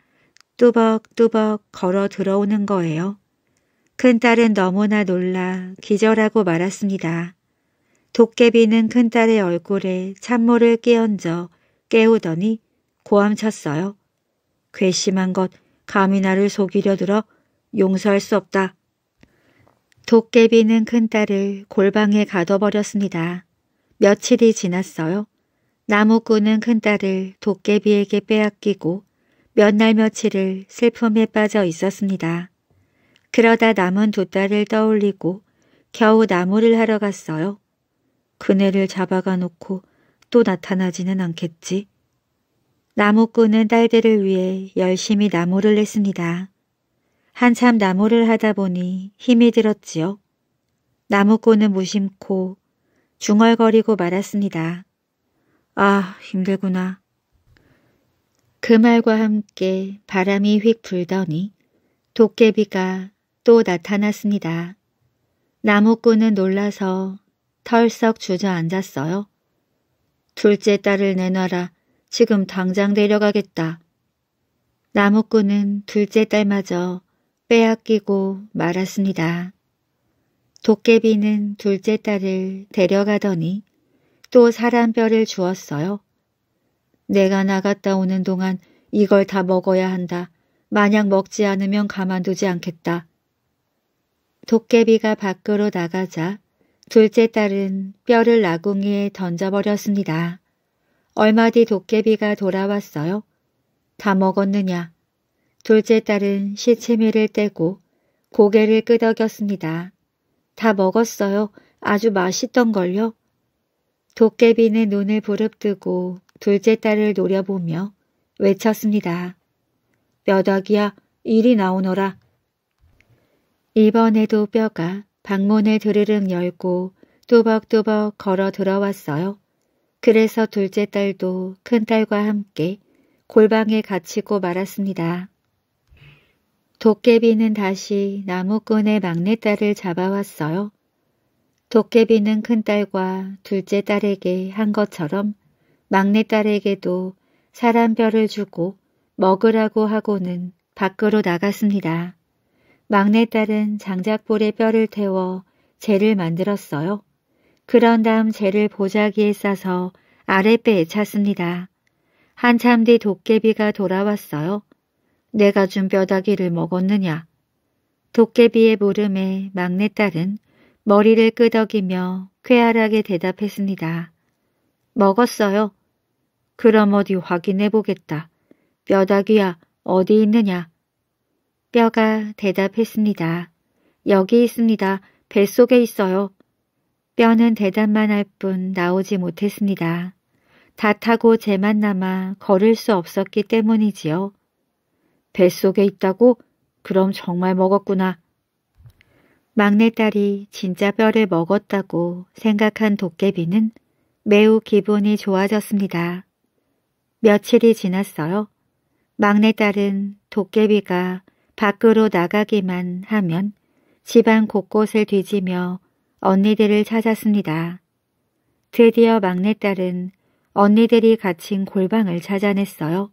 뚜벅뚜벅 걸어 들어오는 거예요. 큰딸은 너무나 놀라 기절하고 말았습니다. 도깨비는 큰딸의 얼굴에 찬물을 끼얹어 깨우더니 고함쳤어요. 괘씸한 것 감히 나를 속이려 들어 용서할 수 없다. 도깨비는 큰딸을 골방에 가둬버렸습니다. 며칠이 지났어요. 나무꾼은 큰딸을 도깨비에게 빼앗기고 몇 날 며칠을 슬픔에 빠져 있었습니다. 그러다 남은 두 딸을 떠올리고 겨우 나무를 하러 갔어요. 그네를 잡아가 놓고 또 나타나지는 않겠지. 나무꾼은 딸들을 위해 열심히 나무를 했습니다. 한참 나무를 하다 보니 힘이 들었지요. 나무꾼은 무심코 중얼거리고 말았습니다. 아, 힘들구나. 그 말과 함께 바람이 휙 불더니 도깨비가 또 나타났습니다. 나무꾼은 놀라서 털썩 주저앉았어요. 둘째 딸을 내놔라. 지금 당장 데려가겠다. 나무꾼은 둘째 딸마저 빼앗기고 말았습니다. 도깨비는 둘째 딸을 데려가더니 또 사람뼈를 주었어요. 내가 나갔다 오는 동안 이걸 다 먹어야 한다. 만약 먹지 않으면 가만두지 않겠다. 도깨비가 밖으로 나가자 둘째 딸은 뼈를 나궁이에 던져버렸습니다. 얼마 뒤 도깨비가 돌아왔어요. 다 먹었느냐. 둘째 딸은 시치미를 떼고 고개를 끄덕였습니다. 다 먹었어요. 아주 맛있던걸요. 도깨비는 눈을 부릅뜨고 둘째 딸을 노려보며 외쳤습니다. 뼈다귀야 일이 나오너라. 이번에도 뼈가 방문을 드르륵 열고 뚜벅뚜벅 걸어 들어왔어요. 그래서 둘째 딸도 큰딸과 함께 골방에 갇히고 말았습니다. 도깨비는 다시 나무꾼의 막내딸을 잡아왔어요. 도깨비는 큰딸과 둘째 딸에게 한 것처럼 막내딸에게도 사람별을 주고 먹으라고 하고는 밖으로 나갔습니다. 막내딸은 장작불에 뼈를 태워 재를 만들었어요. 그런 다음 재를 보자기에 싸서 아랫배에 찼습니다. 한참 뒤 도깨비가 돌아왔어요. 내가 준 뼈다귀를 먹었느냐. 도깨비의 물음에 막내딸은 머리를 끄덕이며 쾌활하게 대답했습니다. 먹었어요. 그럼 어디 확인해 보겠다. 뼈다귀야 어디 있느냐. 뼈가 대답했습니다. 여기 있습니다. 뱃속에 있어요. 뼈는 대답만 할 뿐 나오지 못했습니다. 다 타고 재만 남아 걸을 수 없었기 때문이지요. 뱃속에 있다고? 그럼 정말 먹었구나. 막내딸이 진짜 뼈를 먹었다고 생각한 도깨비는 매우 기분이 좋아졌습니다. 며칠이 지났어요. 막내딸은 도깨비가 밖으로 나가기만 하면 집안 곳곳을 뒤지며 언니들을 찾았습니다. 드디어 막내딸은 언니들이 갇힌 골방을 찾아냈어요.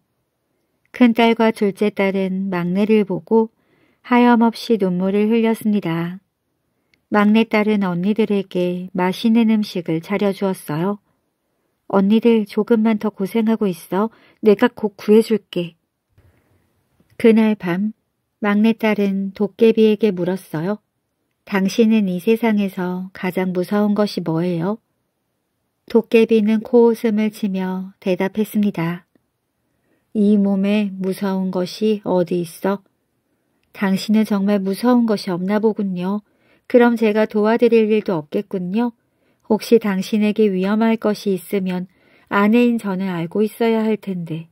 큰딸과 둘째 딸은 막내를 보고 하염없이 눈물을 흘렸습니다. 막내딸은 언니들에게 맛있는 음식을 차려주었어요. 언니들 조금만 더 고생하고 있어. 내가 곧 구해줄게. 그날 밤 막내딸은 도깨비에게 물었어요. 당신은 이 세상에서 가장 무서운 것이 뭐예요? 도깨비는 코웃음을 치며 대답했습니다. 이 몸에 무서운 것이 어디 있어? 당신은 정말 무서운 것이 없나 보군요. 그럼 제가 도와드릴 일도 없겠군요. 혹시 당신에게 위험할 것이 있으면 아내인 저는 알고 있어야 할 텐데.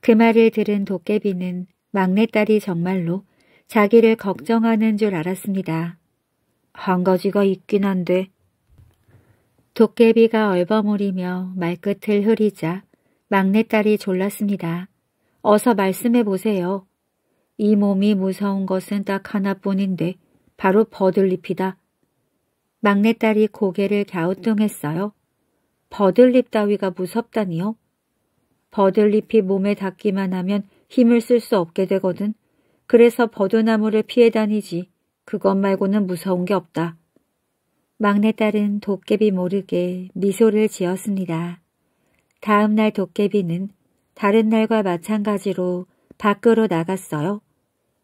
그 말을 들은 도깨비는 막내딸이 정말로 자기를 걱정하는 줄 알았습니다. 한 가지가 있긴 한데. 도깨비가 얼버무리며 말끝을 흐리자 막내딸이 졸랐습니다. 어서 말씀해 보세요. 이 몸이 무서운 것은 딱 하나뿐인데 바로 버들잎이다. 막내딸이 고개를 갸우뚱했어요. 버들잎 따위가 무섭다니요? 버들잎이 몸에 닿기만 하면 힘을 쓸 수 없게 되거든. 그래서 버드나무를 피해 다니지. 그것 말고는 무서운 게 없다. 막내딸은 도깨비 모르게 미소를 지었습니다. 다음 날 도깨비는 다른 날과 마찬가지로 밖으로 나갔어요.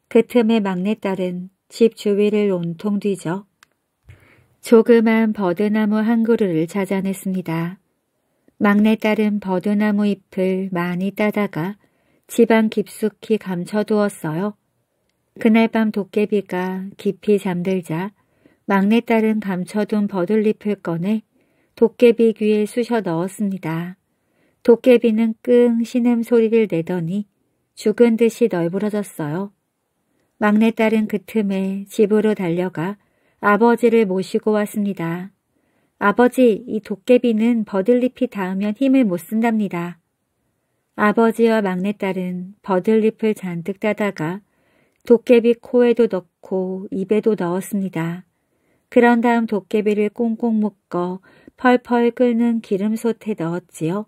그 틈에 막내딸은 집 주위를 온통 뒤져 조그만 버드나무 한 그루를 찾아냈습니다. 막내딸은 버드나무 잎을 많이 따다가 집안 깊숙이 감춰두었어요. 그날 밤 도깨비가 깊이 잠들자 막내딸은 감춰둔 버들잎을 꺼내 도깨비 귀에 쑤셔 넣었습니다. 도깨비는 끙 신음 소리를 내더니 죽은 듯이 널브러졌어요. 막내딸은 그 틈에 집으로 달려가 아버지를 모시고 왔습니다. 아버지, 이 도깨비는 버들잎이 닿으면 힘을 못 쓴답니다. 아버지와 막내딸은 버들잎을 잔뜩 따다가 도깨비 코에도 넣고 입에도 넣었습니다. 그런 다음 도깨비를 꽁꽁 묶어 펄펄 끓는 기름솥에 넣었지요.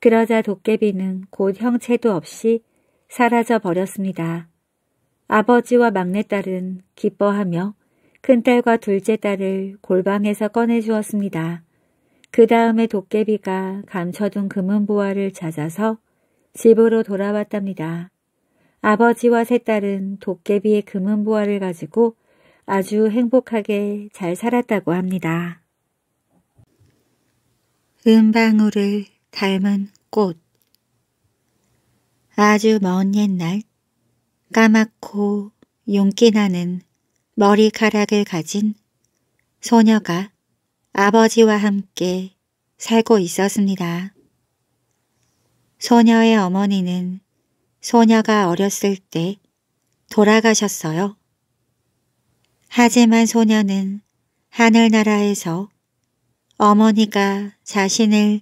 그러자 도깨비는 곧 형체도 없이 사라져 버렸습니다. 아버지와 막내딸은 기뻐하며 큰딸과 둘째 딸을 골방에서 꺼내주었습니다. 그 다음에 도깨비가 감춰둔 금은보화를 찾아서 집으로 돌아왔답니다. 아버지와 세 딸은 도깨비의 금은보화를 가지고 아주 행복하게 잘 살았다고 합니다. 은방울을 닮은 꽃 아주 먼 옛날 까맣고 용기 나는 머리카락을 가진 소녀가 아버지와 함께 살고 있었습니다. 소녀의 어머니는 소녀가 어렸을 때 돌아가셨어요. 하지만 소녀는 하늘나라에서 어머니가 자신을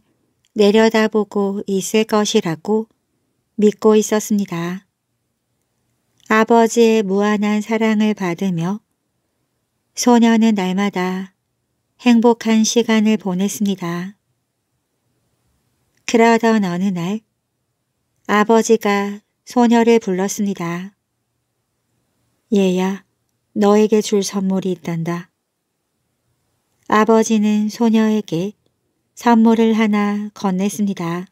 내려다보고 있을 것이라고 믿고 있었습니다. 아버지의 무한한 사랑을 받으며 소녀는 날마다 행복한 시간을 보냈습니다. 그러던 어느 날 아버지가 소녀를 불렀습니다. 얘야, 너에게 줄 선물이 있단다. 아버지는 소녀에게 산모를 하나 건넸습니다.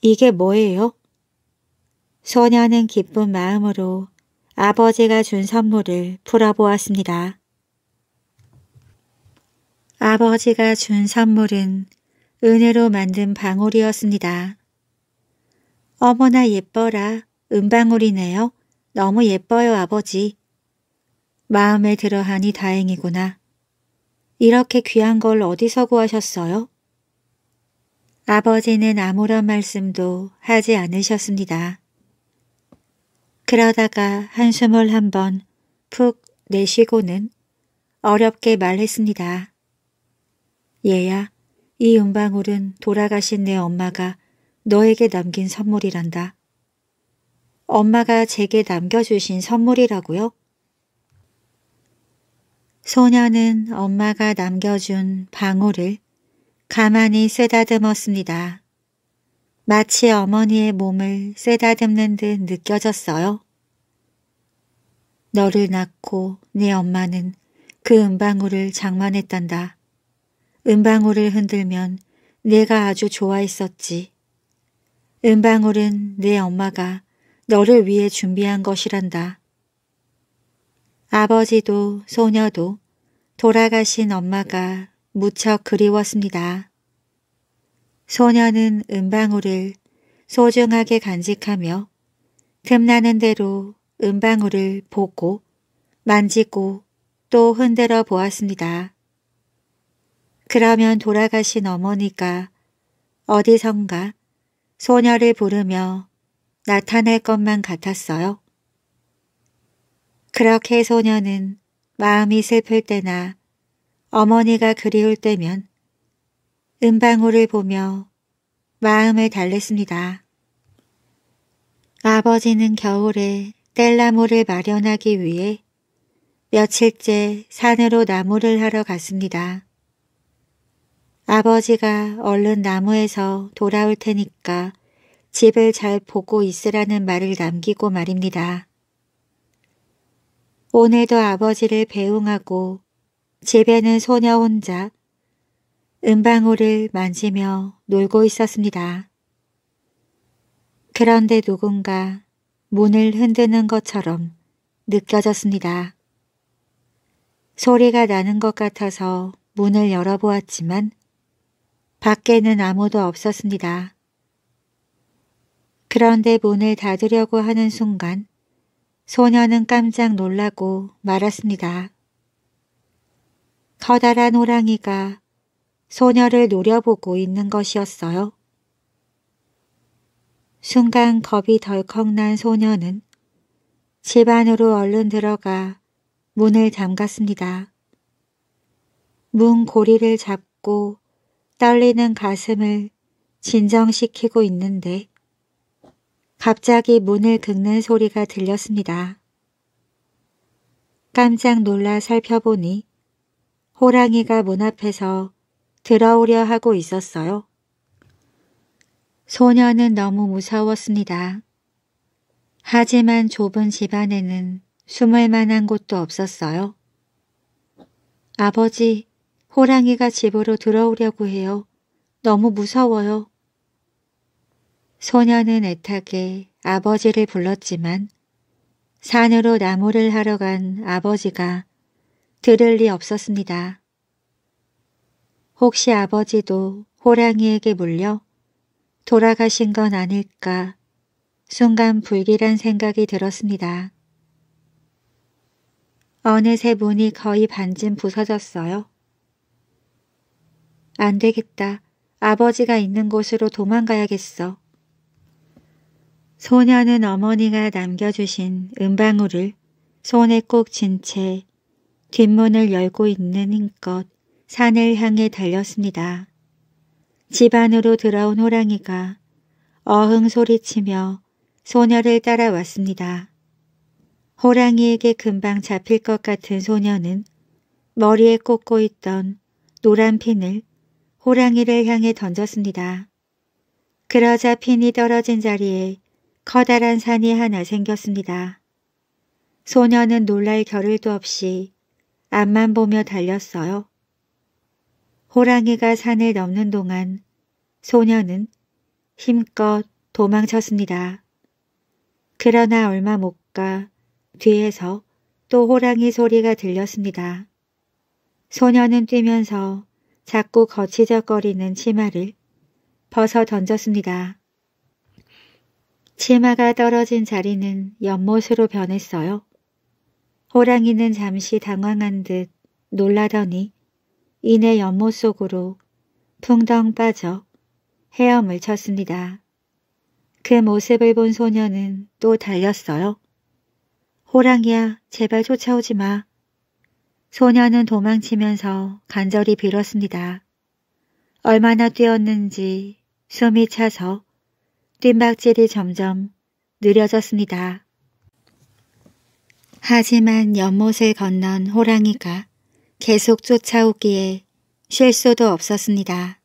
이게 뭐예요? 소녀는 기쁜 마음으로 아버지가 준 선물을 풀어보았습니다. 아버지가 준 선물은 은혜로 만든 방울이었습니다. 어머나 예뻐라. 은방울이네요. 너무 예뻐요 아버지. 마음에 들어하니 다행이구나. 이렇게 귀한 걸 어디서 구하셨어요? 아버지는 아무런 말씀도 하지 않으셨습니다. 그러다가 한숨을 한 번 푹 내쉬고는 어렵게 말했습니다. 얘야, 이 은방울은 돌아가신 내 엄마가 너에게 남긴 선물이란다. 엄마가 제게 남겨주신 선물이라고요? 소녀는 엄마가 남겨준 방울을 가만히 쓰다듬었습니다. 마치 어머니의 몸을 쐬다듬는듯 느껴졌어요. 너를 낳고 네 엄마는 그 은방울을 장만했단다. 은방울을 흔들면 내가 아주 좋아했었지. 은방울은 내 엄마가 너를 위해 준비한 것이란다. 아버지도 소녀도 돌아가신 엄마가 무척 그리웠습니다. 소녀는 은방울을 소중하게 간직하며 틈나는 대로 은방울을 보고 만지고 또 흔들어 보았습니다. 그러면 돌아가신 어머니가 어디선가 소녀를 부르며 나타날 것만 같았어요. 그렇게 소녀는 마음이 슬플 때나 어머니가 그리울 때면 은방울을 보며 마음을 달랬습니다. 아버지는 겨울에 뗄나무를 마련하기 위해 며칠째 산으로 나무를 하러 갔습니다. 아버지가 얼른 나무에서 돌아올 테니까 집을 잘 보고 있으라는 말을 남기고 말입니다. 오늘도 아버지를 배웅하고 집에는 소녀 혼자 은방울을 만지며 놀고 있었습니다. 그런데 누군가 문을 흔드는 것처럼 느껴졌습니다. 소리가 나는 것 같아서 문을 열어보았지만 밖에는 아무도 없었습니다. 그런데 문을 닫으려고 하는 순간 소녀는 깜짝 놀라고 말았습니다. 커다란 호랑이가 소녀를 노려보고 있는 것이었어요. 순간 겁이 덜컥 난 소녀는 집 안으로 얼른 들어가 문을 잠갔습니다. 문 고리를 잡고 떨리는 가슴을 진정시키고 있는데 갑자기 문을 긁는 소리가 들렸습니다. 깜짝 놀라 살펴보니 호랑이가 문 앞에서 들어오려 하고 있었어요. 소녀는 너무 무서웠습니다. 하지만 좁은 집안에는 숨을 만한 곳도 없었어요. 아버지, 호랑이가 집으로 들어오려고 해요. 너무 무서워요. 소녀는 애타게 아버지를 불렀지만 산으로 나무를 하러 간 아버지가 들을 리 없었습니다. 혹시 아버지도 호랑이에게 물려 돌아가신 건 아닐까 순간 불길한 생각이 들었습니다. 어느새 문이 거의 반쯤 부서졌어요. 안 되겠다. 아버지가 있는 곳으로 도망가야겠어. 소녀는 어머니가 남겨주신 은방울을 손에 꼭 쥔 채 뒷문을 열고 있는 힘껏 산을 향해 달렸습니다. 집 안으로 들어온 호랑이가 어흥 소리치며 소녀를 따라왔습니다. 호랑이에게 금방 잡힐 것 같은 소녀는 머리에 꽂고 있던 노란 핀을 호랑이를 향해 던졌습니다. 그러자 핀이 떨어진 자리에 커다란 산이 하나 생겼습니다. 소녀는 놀랄 겨를도 없이 앞만 보며 달렸어요. 호랑이가 산을 넘는 동안 소녀는 힘껏 도망쳤습니다. 그러나 얼마 못 가 뒤에서 또 호랑이 소리가 들렸습니다. 소녀는 뛰면서 자꾸 거치적거리는 치마를 벗어 던졌습니다. 치마가 떨어진 자리는 연못으로 변했어요. 호랑이는 잠시 당황한 듯 놀라더니 이내 연못 속으로 풍덩 빠져 헤엄을 쳤습니다. 그 모습을 본 소녀는 또 달렸어요. 호랑이야 제발 쫓아오지 마. 소녀는 도망치면서 간절히 빌었습니다. 얼마나 뛰었는지 숨이 차서 림박질이 점점 느려졌습니다. 하지만 연못을 건넌 호랑이가 계속 쫓아오기에 쉴 수도 없었습니다.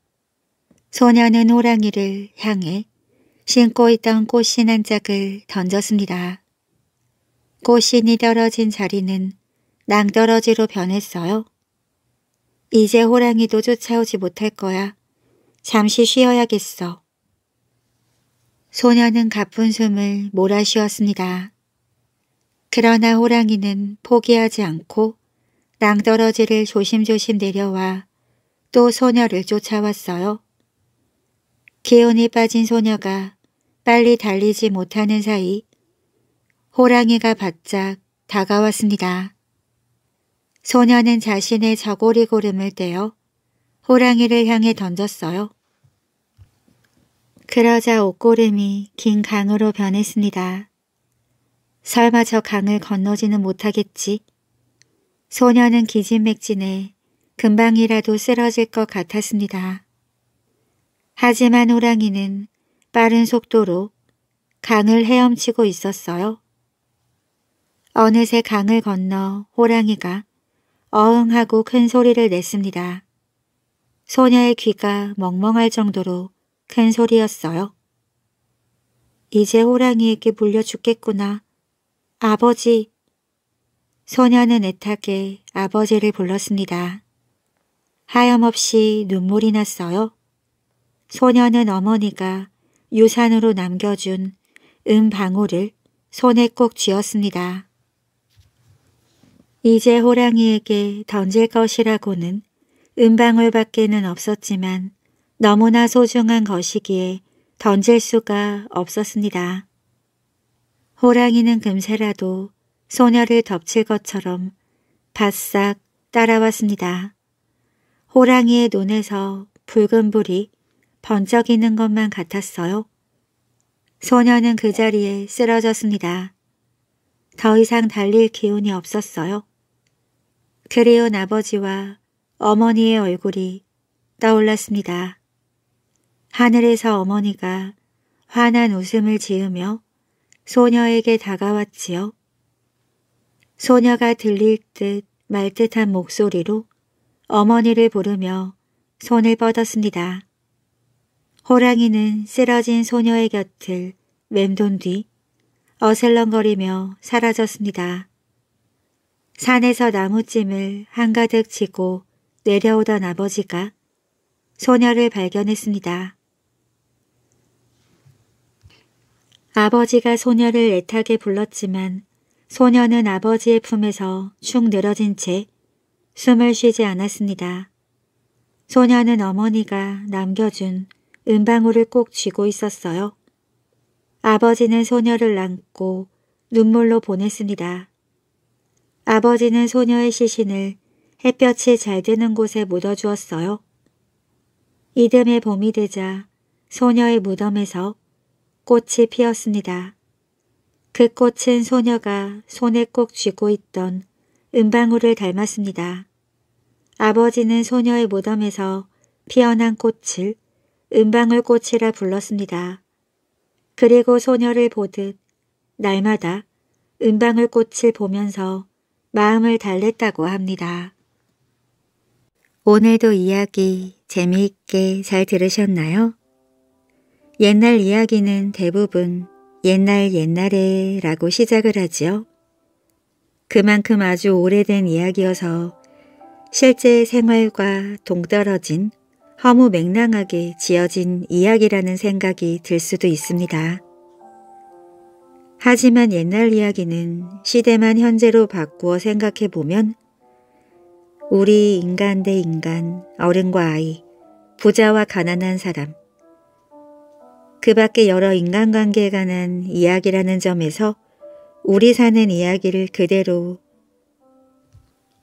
소녀는 호랑이를 향해 신고 있던 꽃신 한 짝을 던졌습니다. 꽃신이 떨어진 자리는 낭떠러지로 변했어요. 이제 호랑이도 쫓아오지 못할 거야. 잠시 쉬어야겠어. 소녀는 가쁜 숨을 몰아쉬었습니다. 그러나 호랑이는 포기하지 않고 낭떠러지를 조심조심 내려와 또 소녀를 쫓아왔어요. 기운이 빠진 소녀가 빨리 달리지 못하는 사이 호랑이가 바짝 다가왔습니다. 소녀는 자신의 저고리 고름을 떼어 호랑이를 향해 던졌어요. 그러자 옷고름이 긴 강으로 변했습니다. 설마 저 강을 건너지는 못하겠지? 소녀는 기진맥진해 금방이라도 쓰러질 것 같았습니다. 하지만 호랑이는 빠른 속도로 강을 헤엄치고 있었어요. 어느새 강을 건너 호랑이가 어흥하고 큰 소리를 냈습니다. 소녀의 귀가 멍멍할 정도로 큰 소리였어요. 이제 호랑이에게 물려 죽겠구나. 아버지! 소녀는 애타게 아버지를 불렀습니다. 하염없이 눈물이 났어요. 소녀는 어머니가 유산으로 남겨준 은방울을 손에 꼭 쥐었습니다. 이제 호랑이에게 던질 것이라고는 은방울밖에는 없었지만 너무나 소중한 것이기에 던질 수가 없었습니다. 호랑이는 금세라도 소녀를 덮칠 것처럼 바싹 따라왔습니다. 호랑이의 눈에서 붉은 불이 번쩍이는 것만 같았어요. 소녀는 그 자리에 쓰러졌습니다. 더 이상 달릴 기운이 없었어요. 그리운 아버지와 어머니의 얼굴이 떠올랐습니다. 하늘에서 어머니가 환한 웃음을 지으며 소녀에게 다가왔지요. 소녀가 들릴 듯 말 듯한 목소리로 어머니를 부르며 손을 뻗었습니다. 호랑이는 쓰러진 소녀의 곁을 맴돈 뒤 어슬렁거리며 사라졌습니다. 산에서 나무찜을 한가득 지고 내려오던 아버지가 소녀를 발견했습니다. 아버지가 소녀를 애타게 불렀지만 소녀는 아버지의 품에서 축 늘어진 채 숨을 쉬지 않았습니다. 소녀는 어머니가 남겨준 은방울을 꼭 쥐고 있었어요. 아버지는 소녀를 안고 눈물로 보냈습니다. 아버지는 소녀의 시신을 햇볕이 잘 드는 곳에 묻어주었어요. 이듬해 봄이 되자 소녀의 무덤에서 꽃이 피었습니다. 그 꽃은 소녀가 손에 꼭 쥐고 있던 은방울을 닮았습니다. 아버지는 소녀의 모덤에서 피어난 꽃을 은방울 꽃이라 불렀습니다. 그리고 소녀를 보듯 날마다 은방울 꽃을 보면서 마음을 달랬다고 합니다. 오늘도 이야기 재미있게 잘 들으셨나요? 옛날 이야기는 대부분 옛날 옛날에 라고 시작을 하지요. 그만큼 아주 오래된 이야기여서 실제 생활과 동떨어진 허무 맹랑하게 지어진 이야기라는 생각이 들 수도 있습니다. 하지만 옛날 이야기는 시대만 현재로 바꾸어 생각해 보면 우리 인간 대 인간, 어른과 아이, 부자와 가난한 사람, 그 밖에 여러 인간관계에 관한 이야기라는 점에서 우리 사는 이야기를 그대로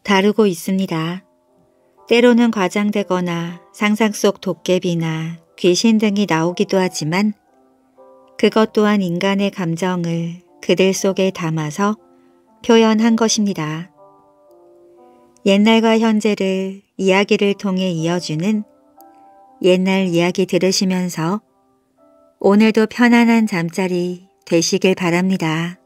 다루고 있습니다. 때로는 과장되거나 상상 속 도깨비나 귀신 등이 나오기도 하지만 그것 또한 인간의 감정을 그들 속에 담아서 표현한 것입니다. 옛날과 현재를 이야기를 통해 이어주는 옛날 이야기 들으시면서 오늘도 편안한 잠자리 되시길 바랍니다.